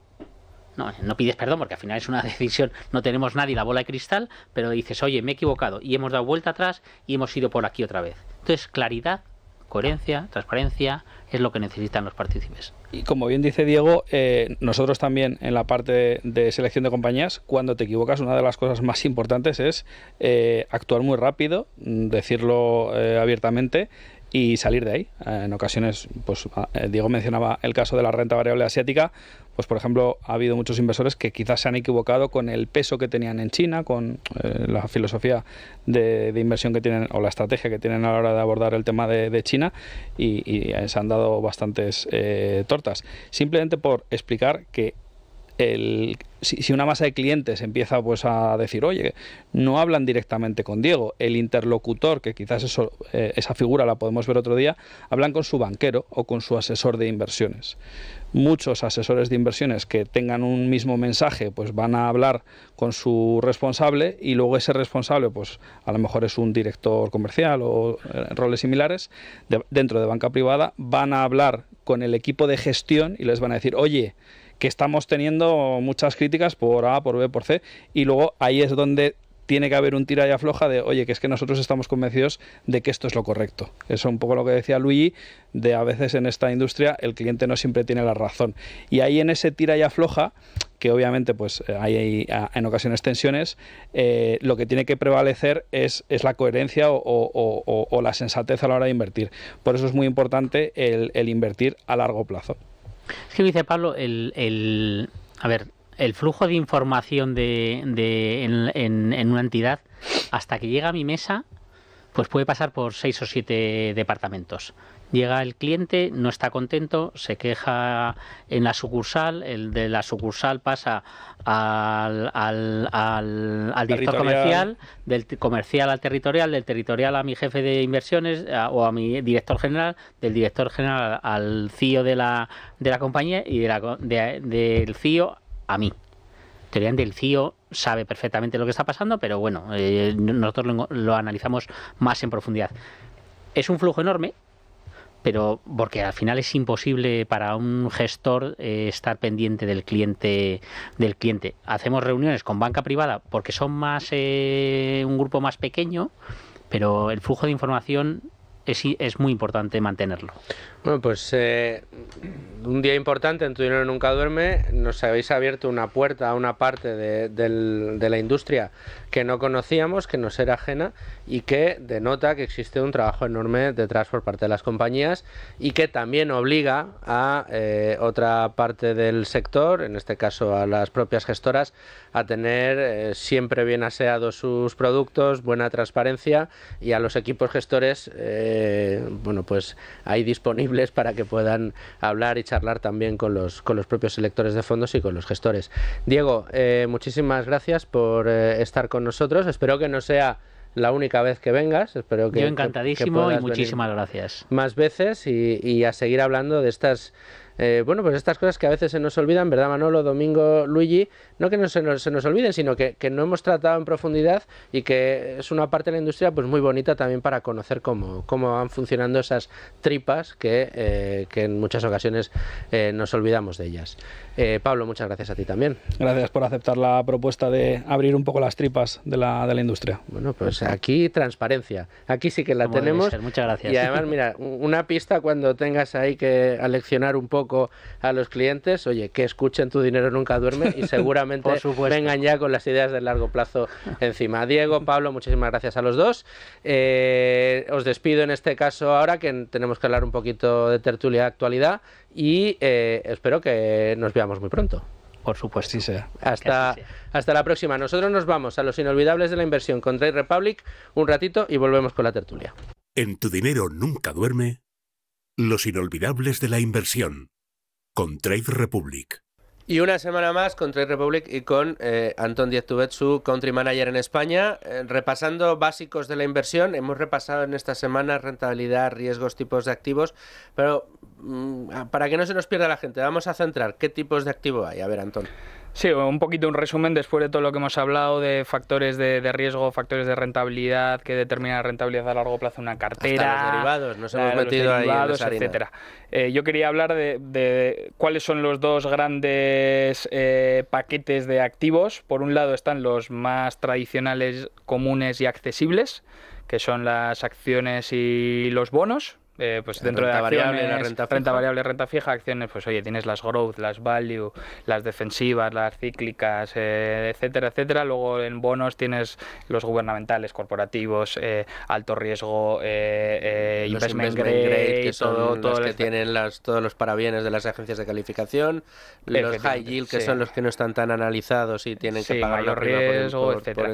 no, pides perdón porque al final es una [laughs] decisión, no tenemos nadie la bola de cristal, pero dices, oye, me he equivocado y hemos dado vuelta atrás y hemos ido por aquí otra vez. Entonces, claridad, coherencia, transparencia, es lo que necesitan los partícipes. Y como bien dice Diego, eh, nosotros también en la parte de, selección de compañías, cuando te equivocas, una de las cosas más importantes es eh, actuar muy rápido, mm, decirlo eh, abiertamente y salir de ahí. en ocasiones, pues ah, Diego mencionaba el caso de la renta variable asiática, pues por ejemplo, ha habido muchos inversores que quizás se han equivocado con el peso que tenían en China, con eh, la filosofía de, inversión que tienen o la estrategia que tienen a la hora de abordar el tema de, China y, se han dado bastantes eh, tortas. Simplemente por explicar que si, una masa de clientes empieza pues a decir, oye, no hablan directamente con Diego, el interlocutor, que quizás eh, esa figura la podemos ver otro día, hablan con su banquero o con su asesor de inversiones. Muchos asesores de inversiones que tengan un mismo mensaje, pues van a hablar con su responsable y luego ese responsable, pues a lo mejor es un director comercial o eh, roles similares, dentro de banca privada, van a hablar con el equipo de gestión y les van a decir, oye, que estamos teniendo muchas críticas por A, por B, por C, y luego ahí es donde tiene que haber un tira y afloja de, oye, que es que nosotros estamos convencidos de que esto es lo correcto. Eso es un poco lo que decía Luigi, de a veces en esta industria el cliente no siempre tiene la razón. Y ahí en ese tira y afloja, que obviamente pues eh, hay, en ocasiones tensiones, eh, lo que tiene que prevalecer es, la coherencia o, la sensatez a la hora de invertir. Por eso es muy importante el invertir a largo plazo. Es que dice Pablo, el, el, a ver, el flujo de información de, de en, en, en, una entidad hasta que llega a mi mesa, pues puede pasar por seis o siete departamentos. Llega el cliente, no está contento, se queja en la sucursal, el de la sucursal pasa al, al, al, director comercial, del comercial al territorial, del territorial a mi jefe de inversiones o a mi director general, del director general al CIO e de la, de la compañía y de la, de, del CIO e a mí. Teoría del CIO e sabe perfectamente lo que está pasando, pero bueno, eh, nosotros lo analizamos más en profundidad. Es un flujo enorme pero porque al final es imposible para un gestor eh, estar pendiente del cliente del cliente. Hacemos reuniones con banca privada porque son más eh, un grupo más pequeño, pero el flujo de información es, es muy importante mantenerlo. Bueno, pues eh, un día importante en Tu Dinero Nunca Duerme. Nos habéis abierto una puerta a una parte de, la industria que no conocíamos, que nos era ajena y que denota que existe un trabajo enorme detrás por parte de las compañías y que también obliga a eh, otra parte del sector, en este caso a las propias gestoras, a tener eh, siempre bien aseados sus productos, buena transparencia y a los equipos gestores, bueno, pues ahí disponibles para que puedan hablar y charlar también con los, con los propios electores de fondos y con los gestores. Diego, eh, muchísimas gracias por eh, estar con nosotros. Espero que no sea la única vez que vengas. Espero que. Yo encantadísimo y muchísimas gracias. Más veces y a seguir hablando de estas eh, bueno, pues estas cosas que a veces se nos olvidan, ¿verdad, Manolo, Domingo, Luigi? No que no se nos, se nos olviden, sino que, no hemos tratado en profundidad y que es una parte de la industria pues muy bonita también para conocer cómo, cómo van funcionando esas tripas que, eh, en muchas ocasiones eh, nos olvidamos de ellas. Pablo, muchas gracias a ti también. Gracias por aceptar la propuesta de abrir un poco las tripas de la, de la industria. Bueno, pues aquí transparencia. Aquí sí que la tenemos. Muchas gracias. Y además, mira, una pista cuando tengas ahí que aleccionar un poco a los clientes, oye, que escuchen tu dinero nunca duerme y [laughs] seguramente vengan ya con las ideas de largo plazo encima. Diego, Pablo, muchísimas gracias a los dos. Eh, os despido en este caso ahora que tenemos que hablar un poquito de tertulia actualidad y eh, espero que nos veamos muy pronto. Por supuesto, sí sea. Hasta, hasta la próxima. Nosotros nos vamos a los inolvidables de la inversión con Trade Republic un ratito y volvemos con la tertulia. En tu dinero nunca duerme, los inolvidables de la inversión con Trade Republic. Y una semana más con Trade Republic y con eh, Antón Díaz su country manager en España. Eh, repasando básicos de la inversión, hemos repasado en esta semana rentabilidad, riesgos, tipos de activos, pero mm, para que no se nos pierda la gente, vamos a centrar qué tipos de activo hay. A ver, Antón. Sí, un poquito un resumen después de todo lo que hemos hablado de factores de, riesgo, factores de rentabilidad, que determina la rentabilidad a largo plazo de una cartera. los derivados, nos hemos metido ahí etcétera. Eh, yo quería hablar de, cuáles son los dos grandes eh, paquetes de activos. Por un lado están los más tradicionales, comunes y accesibles, que son las acciones y los bonos, eh, pues dentro de variable, la renta, fija. renta variable, renta fija, acciones, pues oye, tienes las growth, las value, las defensivas, las cíclicas, eh, etcétera, etcétera. Luego en bonos tienes los gubernamentales, corporativos, eh, alto riesgo, eh, eh investment, grade, que son los que tienen las, todos los parabienes de las agencias de calificación, los high yield, que son los que no están tan analizados y tienen que pagar mayor riesgo, etcétera.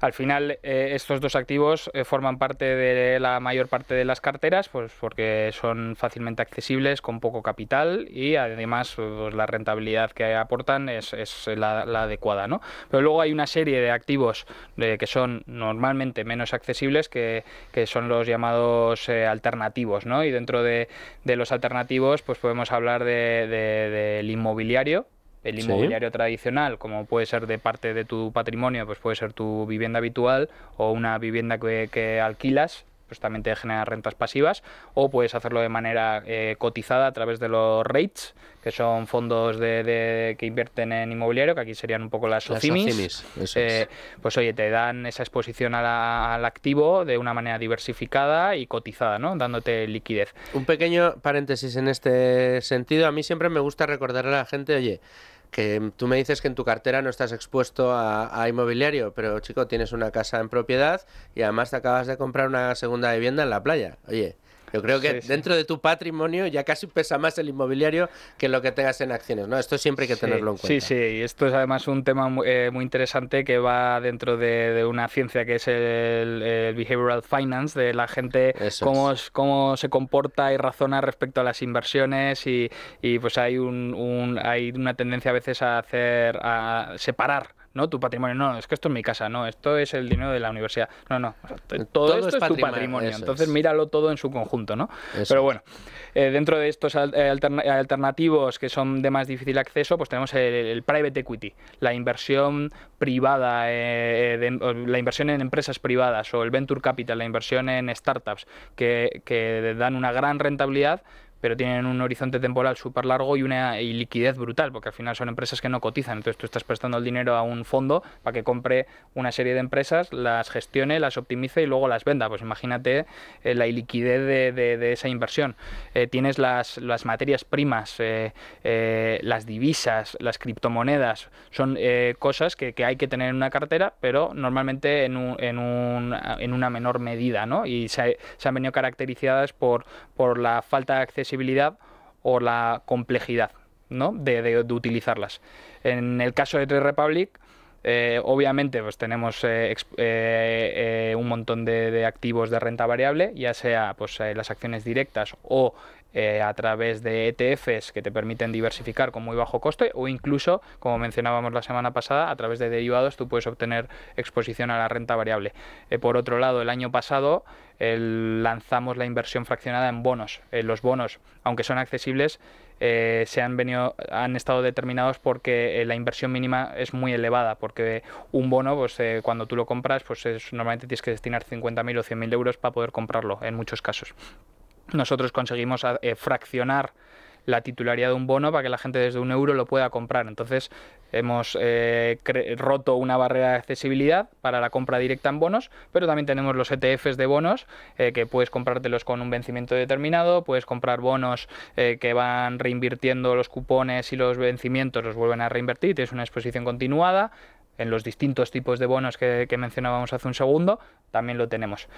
Al final, estos dos activos forman parte de la mayor parte de las carteras, pues pues, porque son fácilmente accesibles, con poco capital y además pues, la rentabilidad que aportan es, es la, adecuada. ¿no? Pero luego hay una serie de activos eh, que son normalmente menos accesibles que, que son los llamados eh, alternativos. ¿no? Y dentro de, de, los alternativos pues podemos hablar del inmobiliario, el inmobiliario tradicional, como puede ser de parte de tu patrimonio, pues puede ser tu vivienda habitual o una vivienda que, que alquilas pues también te genera rentas pasivas, o puedes hacerlo de manera eh, cotizada a través de los REITs, que son fondos de, que invierten en inmobiliario, que aquí serían un poco las SOCIMIS. Eh, pues oye, te dan esa exposición al activo de una manera diversificada y cotizada, ¿no? Dándote liquidez. Un pequeño paréntesis en este sentido. A mí siempre me gusta recordar a la gente, oye, que tú me dices que en tu cartera no estás expuesto a, a, inmobiliario, pero chico, tienes una casa en propiedad y además te acabas de comprar una segunda vivienda en la playa. Oye, yo creo que dentro de tu patrimonio ya casi pesa más el inmobiliario que lo que tengas en acciones, ¿no? Esto siempre hay que tenerlo en cuenta. Sí, sí, y esto es además un tema eh, muy, interesante que va dentro de, una ciencia que es el, behavioral finance, de la gente, cómo, cómo se comporta y razona respecto a las inversiones y, pues hay, un, hay una tendencia a veces a hacer, a separar no, tu patrimonio, no, es que esto es mi casa, no, esto es el dinero de la universidad. No, no, todo, esto es, tu patrimonio. Entonces míralo todo en su conjunto, ¿no? Pero bueno, eh, dentro de estos eh, alternativos que son de más difícil acceso, pues tenemos el, private equity, la inversión privada, eh, la inversión en empresas privadas o el venture capital, la inversión en startups, que, que dan una gran rentabilidad pero tienen un horizonte temporal súper largo y una y brutal, porque al final son empresas que no cotizan. Entonces tú estás prestando el dinero a un fondo para que compre una serie de empresas, las gestione, las optimice y luego las venda. Pues imagínate eh, la iliquidez de, de, esa inversión. Eh, tienes las, las, materias primas, eh, las divisas, las criptomonedas. Son cosas que, que, hay que tener en una cartera, pero normalmente en, un, en, un, en una menor medida, ¿no? Y se, han venido caracterizadas por, por la falta de accesibilidad o la complejidad de, utilizarlas. En el caso de Trade Republic, eh, obviamente pues tenemos eh, eh, un montón de, activos de renta variable, ya sea pues, las acciones directas o eh, a través de ETFs que te permiten diversificar con muy bajo coste o incluso, como mencionábamos la semana pasada, a través de derivados tú puedes obtener exposición a la renta variable. Eh, por otro lado, el año pasado lanzamos la inversión fraccionada en bonos. Eh, los bonos, aunque son accesibles, se han venido, han estado determinados porque la inversión mínima es muy elevada, porque un bono, pues cuando tú lo compras, pues normalmente tienes que destinar 50.000 o 100.000 euros para poder comprarlo en muchos casos nosotros conseguimos eh, fraccionar la titularidad de un bono para que la gente desde un euro lo pueda comprar. Entonces hemos eh, roto una barrera de accesibilidad para la compra directa en bonos, pero también tenemos los ETFs de bonos eh, que puedes comprártelos con un vencimiento determinado, puedes comprar bonos que van reinvirtiendo los cupones y los vencimientos los vuelven a reinvertir, es una exposición continuada. En los distintos tipos de bonos que mencionábamos hace un segundo, también lo tenemos.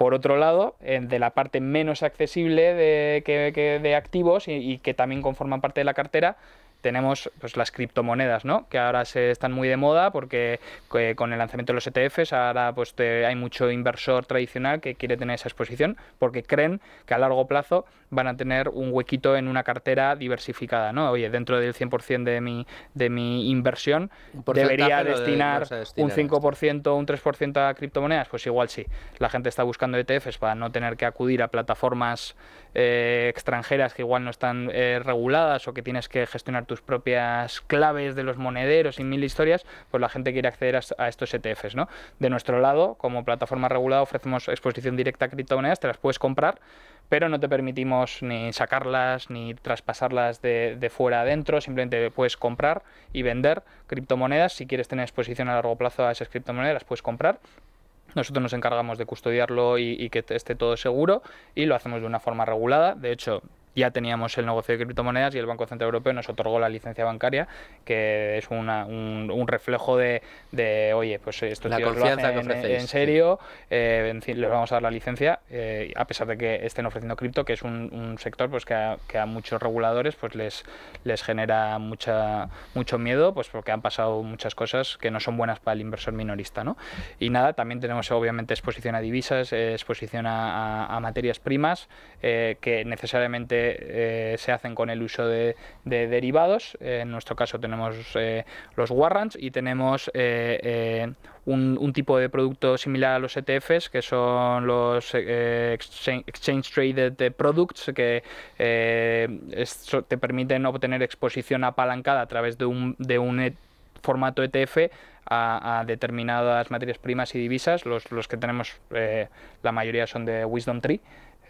Por otro lado, de la parte menos accesible de, activos y, y que también conforman parte de la cartera, tenemos pues, las criptomonedas, ¿no? que ahora se están muy de moda porque eh, con el lanzamiento de los ETFs ahora pues, te, hay mucho inversor tradicional que quiere tener esa exposición porque creen que a largo plazo van a tener un huequito en una cartera diversificada. ¿no? Oye, dentro del 100% de mi, de mi inversión debería destinar, un 5%, este. un 3% a criptomonedas. Pues igual sí. La gente está buscando ETFs para no tener que acudir a plataformas eh, extranjeras que igual no están eh, reguladas o que tienes que gestionar tus propias claves de los monederos y mil historias, pues la gente quiere acceder a, estos ETFs, ¿no? De nuestro lado, como plataforma regulada, ofrecemos exposición directa a criptomonedas, te las puedes comprar, pero no te permitimos ni sacarlas ni traspasarlas de, de fuera adentro, simplemente puedes comprar y vender criptomonedas. Si quieres tener exposición a largo plazo a esas criptomonedas, las puedes comprar. Nosotros nos encargamos de custodiarlo y, y, que esté todo seguro y lo hacemos de una forma regulada. De hecho, ya teníamos el negocio de criptomonedas y el Banco Central Europeo nos otorgó la licencia bancaria, que es un, reflejo de, oye, pues esto la que en, serio, eh, les vamos a dar la licencia, eh, a pesar de que estén ofreciendo cripto, que es un, sector pues que a, muchos reguladores pues les, les genera mucha, mucho miedo, pues porque han pasado muchas cosas que no son buenas para el inversor minorista, ¿no? Y nada, también tenemos obviamente exposición a divisas, eh, exposición a, materias primas, que necesariamente eh, se hacen con el uso de, derivados. en nuestro caso tenemos eh, los warrants y tenemos eh, un, tipo de producto similar a los ETFs, que son los exchange, Traded Products, que te permiten obtener exposición apalancada a través de un, e, formato ETF a, determinadas materias primas y divisas. Los, que tenemos, la mayoría son de Wisdom Tree.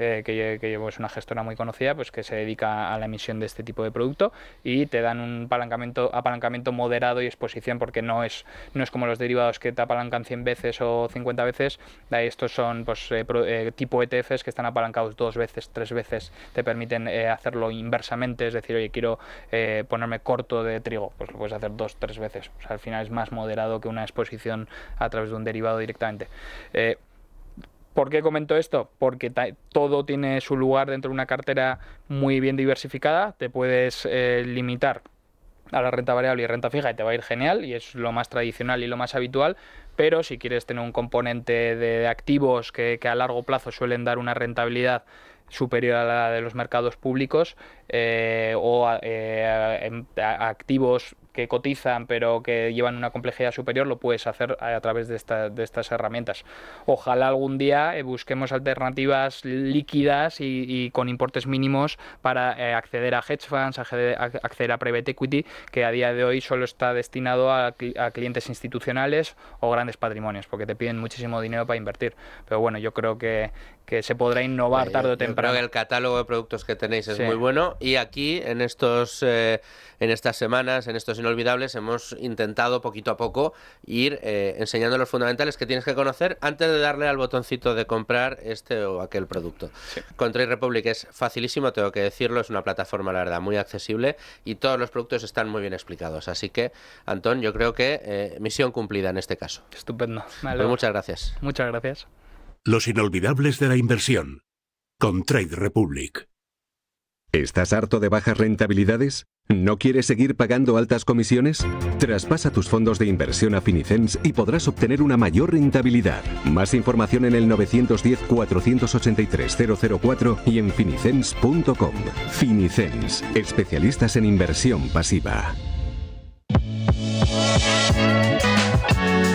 Eh, que, es pues, una gestora muy conocida, pues que se dedica a la emisión de este tipo de producto y te dan un apalancamiento, apalancamiento moderado y exposición porque no es, no es como los derivados que te apalancan 100 veces o 50 veces, estos son pues, eh, eh, tipo ETFs que están apalancados dos veces, tres veces, te permiten hacerlo inversamente, es decir, oye, quiero ponerme corto de trigo, pues lo puedes hacer dos, tres veces, al final es más moderado que una exposición a través de un derivado directamente. ¿Por qué comento esto? Porque todo tiene su lugar dentro de una cartera muy bien diversificada. Te puedes eh, limitar a la renta variable y renta fija y te va a ir genial y es lo más tradicional y lo más habitual, pero si quieres tener un componente de activos que, a largo plazo suelen dar una rentabilidad superior a la de los mercados públicos eh, o eh, activos que cotizan pero que llevan una complejidad superior, lo puedes hacer a, través de, de, estas herramientas. Ojalá algún día eh, busquemos alternativas líquidas y, con importes mínimos para eh, acceder a hedge funds, acceder, acceder, a private equity, que a día de hoy solo está destinado a, a clientes institucionales o grandes patrimonios, porque te piden muchísimo dinero para invertir. Pero bueno, yo creo que, que se podrá innovar tarde o temprano. que el catálogo de productos que tenéis es muy bueno y aquí en estos eh, en estas semanas, en estos inolvidables hemos intentado poquito a poco ir eh, enseñando los fundamentales que tienes que conocer antes de darle al botoncito de comprar este o aquel producto. Con Trade Republic es facilísimo, tengo que decirlo, es una plataforma, la verdad, muy accesible y todos los productos están muy bien explicados. Así que, Antón, yo creo que eh, misión cumplida en este caso. Estupendo. Pues muchas gracias. Muchas gracias. Los inolvidables de la inversión. Con Trade Republic. ¿Estás harto de bajas rentabilidades? ¿No quieres seguir pagando altas comisiones? Traspasa tus fondos de inversión a Finicens y podrás obtener una mayor rentabilidad. Más información en el 910-483-004 y en finicens.com. Finicens, especialistas en inversión pasiva.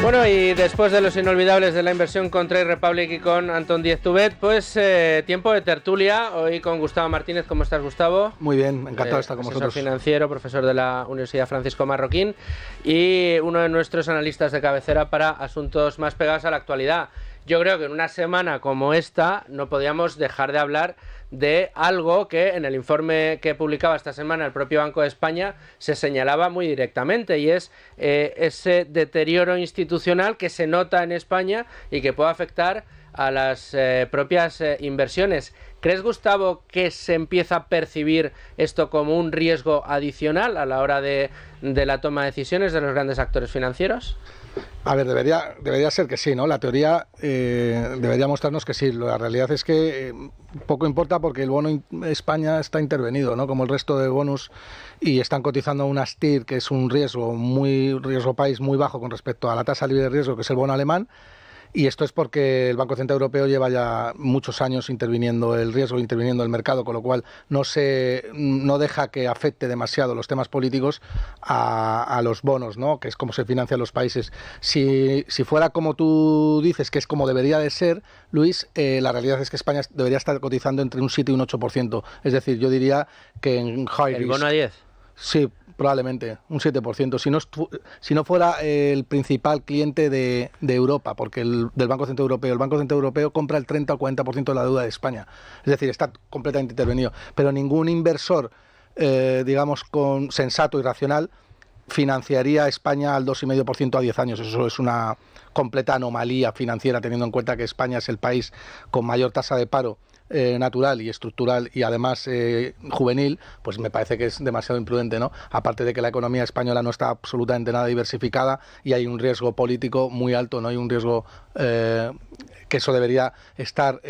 Bueno, y después de los inolvidables de la inversión con Trade Republic y con Anton Diez Tubet, pues eh, tiempo de tertulia, hoy con Gustavo Martínez. ¿Cómo estás, Gustavo? Muy bien, encantado de estar con eh, vosotros. financiero, profesor de la Universidad Francisco Marroquín y uno de nuestros analistas de cabecera para asuntos más pegados a la actualidad. Yo creo que en una semana como esta no podíamos dejar de hablar de algo que en el informe que publicaba esta semana el propio Banco de España se señalaba muy directamente y es eh, ese deterioro institucional que se nota en España y que puede afectar a las eh, propias eh, inversiones. ¿Crees, Gustavo, que se empieza a percibir esto como un riesgo adicional a la hora de la toma de decisiones de los grandes actores financieros? A ver, debería, debería ser que sí, ¿no? La teoría eh, debería mostrarnos que sí. La realidad es que eh, poco importa porque el bono España está intervenido, ¿no? Como el resto de bonos y están cotizando un astir que es un riesgo muy riesgo país muy bajo con respecto a la tasa libre de riesgo, que es el bono alemán y esto es porque el Banco Central Europeo lleva ya muchos años interviniendo el riesgo, interviniendo el mercado, con lo cual no se no deja que afecte demasiado los temas políticos a, los bonos, ¿no? que es como se financian los países. Si, fuera como tú dices, que es como debería de ser, Luis, eh, la realidad es que España debería estar cotizando entre un 7 y un 8%. Es decir, yo diría que en high ¿El 10? Sí, Probablemente, un 7%. Si no, si no fuera el principal cliente de, Europa, porque el del Banco Central Europeo, el Banco Central Europeo compra el 30 o 40% de la deuda de España. Es decir, está completamente intervenido. Pero ningún inversor, eh, digamos, con sensato y racional financiaría a España al 2,5% a 10 años. Eso es una completa anomalía financiera, teniendo en cuenta que España es el país con mayor tasa de paro eh, natural y estructural y además eh, juvenil, pues me parece que es demasiado imprudente, ¿no? Aparte de que la economía española no está absolutamente nada diversificada y hay un riesgo político muy alto, ¿no? Hay un riesgo eh, que eso debería estar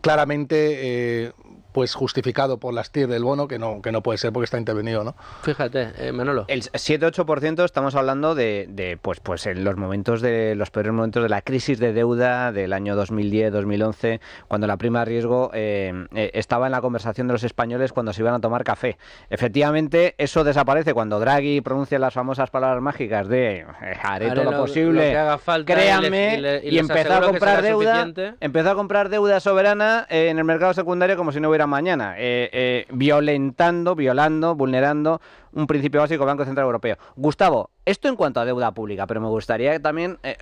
claramente pues justificado por las TIR del bono, que no, que no puede ser porque está intervenido, ¿no? Fíjate, eh, Menolo El 7-8% estamos hablando de, pues, pues en los momentos de los peores momentos de la crisis de deuda del año 2010-2011, cuando la prima de riesgo eh, eh, estaba en la conversación de los españoles cuando se iban a tomar café. Efectivamente, eso desaparece cuando Draghi pronuncia las famosas palabras mágicas de haré, todo lo, posible, créame y, empezó a comprar deuda, empezó a comprar deuda soberana en el mercado secundario como si no hubiera mañana, eh, eh, violentando, violando, vulnerando un principio básico del Banco Central Europeo. Gustavo, esto en cuanto a deuda pública, pero me gustaría también eh,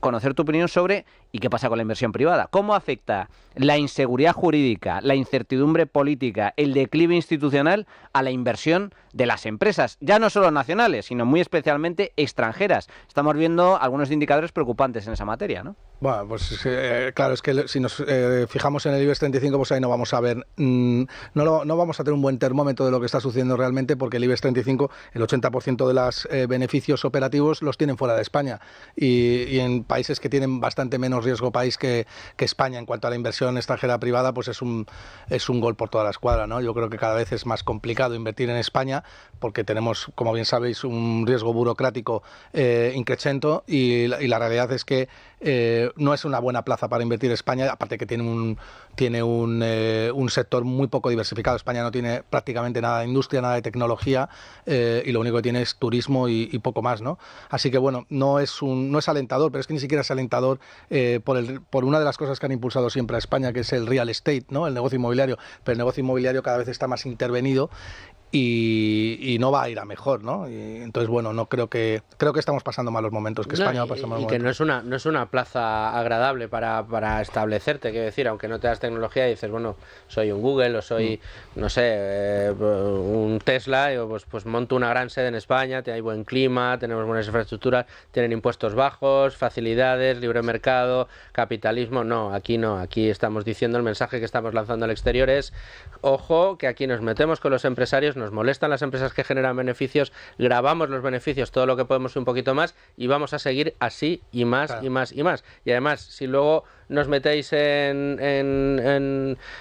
conocer tu opinión sobre ¿Y qué pasa con la inversión privada? ¿Cómo afecta la inseguridad jurídica, la incertidumbre política, el declive institucional a la inversión de las empresas, ya no solo nacionales, sino muy especialmente extranjeras? Estamos viendo algunos indicadores preocupantes en esa materia, ¿no? Bueno, pues eh, claro, es que si nos eh, fijamos en el IBEX 35, pues ahí no vamos a ver, mm, no, lo, no vamos a tener un buen termómetro de lo que está sucediendo realmente, porque el IBEX 35, el 80% de los eh, beneficios operativos los tienen fuera de España y en países que tienen bastante menos riesgo país que, España en cuanto a la inversión extranjera privada, pues es un, es un gol por toda la escuadra. ¿no? Yo creo que cada vez es más complicado invertir en España porque tenemos, como bien sabéis, un riesgo burocrático eh, y la realidad es que eh, no es una buena plaza para invertir España, aparte que tiene un, tiene un, eh, un sector muy poco diversificado. España no tiene prácticamente nada de industria, nada de tecnología eh, y lo único que tiene es turismo y, poco más, ¿no? Así que bueno, no es, un, no es alentador, pero es que ni siquiera es alentador por, por una de las cosas que han impulsado siempre a España, que es el real estate, ¿no? El negocio inmobiliario, pero el negocio inmobiliario cada vez está más intervenido y, no va a ir a mejor, ¿no? entonces, bueno, no creo que creo que estamos pasando malos momentos, que España va a pasar malos que no es una no es una plaza agradable para, para establecerte, quiero decir, aunque no te das tecnología y dices, bueno, soy un Google o soy, mm. no sé, eh, un Tesla, pues, pues monto una gran sede en España, hay buen clima, tenemos buenas infraestructuras, tienen impuestos bajos, facilidades, libre mercado, capitalismo, no, aquí no, aquí estamos diciendo el mensaje que estamos lanzando al exterior es, ojo, que aquí nos metemos con los empresarios, nos molestan las empresas que generan beneficios, grabamos los beneficios todo lo que podemos un poquito más y vamos a seguir así y más y más y más. Y además, si luego nos metéis en,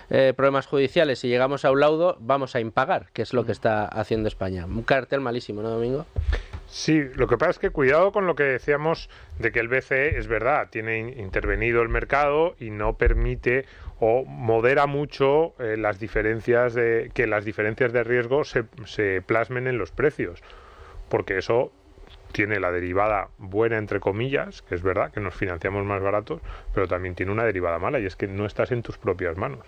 eh, problemas judiciales y llegamos a un laudo, vamos a impagar, que es lo que mm. está haciendo España. Un cartel malísimo, ¿no, Domingo? Sí, lo que pasa es que cuidado con lo que decíamos de que el BCE es verdad, tiene intervenido el mercado y no permite o modera mucho eh, las diferencias de, que las diferencias de riesgo se plasmen en los precios, porque eso tiene la derivada buena entre comillas, que es verdad que nos financiamos más baratos, pero también tiene una derivada mala y es que no estás en tus propias manos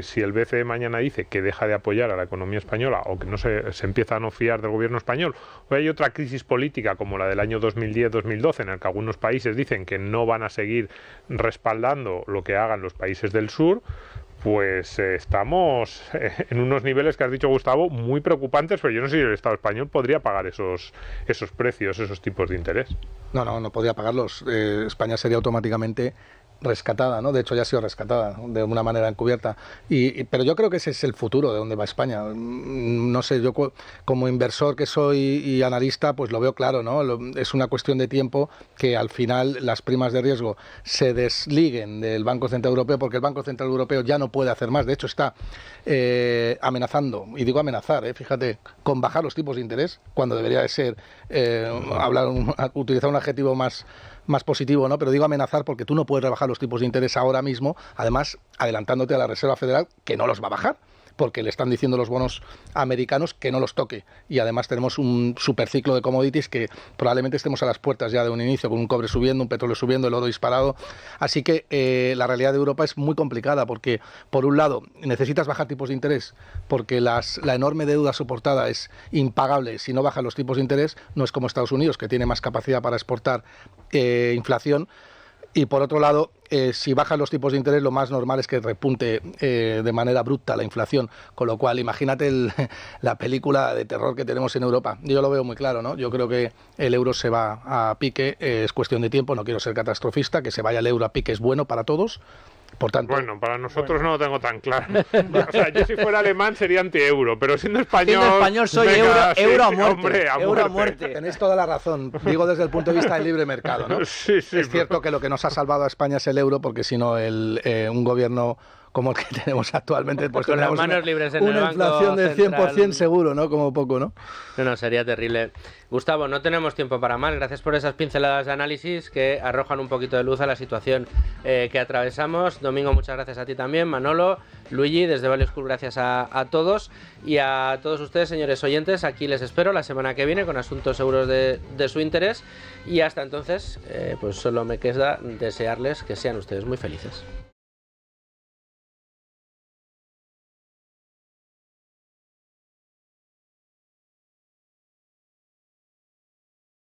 si el BCE mañana dice que deja de apoyar a la economía española o que no se, empieza a no fiar del gobierno español, o hay otra crisis política como la del año 2010-2012, en la que algunos países dicen que no van a seguir respaldando lo que hagan los países del sur, pues eh, estamos eh, en unos niveles que has dicho, Gustavo, muy preocupantes, pero yo no sé si el Estado español podría pagar esos, esos precios, esos tipos de interés. No, no, no podría pagarlos. Eh, España sería automáticamente rescatada, ¿no? De hecho ya ha sido rescatada de una manera encubierta. pero yo creo que ese es el futuro de donde va España. Mm, no sé, yo como inversor que soy y analista, pues lo veo claro, ¿no? es una cuestión de tiempo que al final las primas de riesgo se desliguen del Banco Central Europeo porque el Banco Central Europeo ya no puede hacer más. De hecho está eh, amenazando, y digo amenazar, ¿eh? fíjate, con bajar los tipos de interés cuando debería de ser eh, hablar utilizar un adjetivo más más positivo, ¿no? Pero digo amenazar porque tú no puedes rebajar los tipos de interés ahora mismo, además adelantándote a la Reserva Federal, que no los va a bajar porque le están diciendo los bonos americanos que no los toque. Y además tenemos un superciclo de commodities que probablemente estemos a las puertas ya de un inicio, con un cobre subiendo, un petróleo subiendo, el oro disparado. Así que eh, la realidad de Europa es muy complicada porque, por un lado, necesitas bajar tipos de interés porque las, la enorme deuda soportada es impagable. Si no bajan los tipos de interés, no es como Estados Unidos, que tiene más capacidad para exportar eh, inflación. Y por otro lado, eh, si bajan los tipos de interés, lo más normal es que repunte eh, de manera abrupta la inflación. Con lo cual, imagínate [laughs] la película de terror que tenemos en Europa. Yo lo veo muy claro, ¿no? Yo creo que el euro se va a pique, eh, es cuestión de tiempo, no quiero ser catastrofista, que se vaya el euro a pique es bueno para todos bueno, para nosotros no lo tengo tan claro. [laughs] O sea, yo si fuera alemán sería anti-euro, pero siendo español. Siendo español soy euro, a muerte, hombre, a Tenéis toda la razón. Digo desde el punto de vista del libre mercado, ¿no? [laughs] es cierto que lo que nos ha salvado a España es el euro, porque si no, eh, un gobierno como el que [laughs] tenemos actualmente. Pues con las manos una, libres en una inflación del 100% seguro, ¿no? Como poco, ¿no? No, no, sería terrible. Gustavo, no tenemos tiempo para más. Gracias por esas pinceladas de análisis que arrojan un poquito de luz a la situación eh, que atravesamos. Domingo, muchas gracias a ti también. Manolo, Luigi, desde Value School, gracias a, todos. Y a todos ustedes, señores oyentes, aquí les espero la semana que viene con asuntos seguros de, su interés. Y hasta entonces, eh, pues solo me queda desearles que sean ustedes muy felices.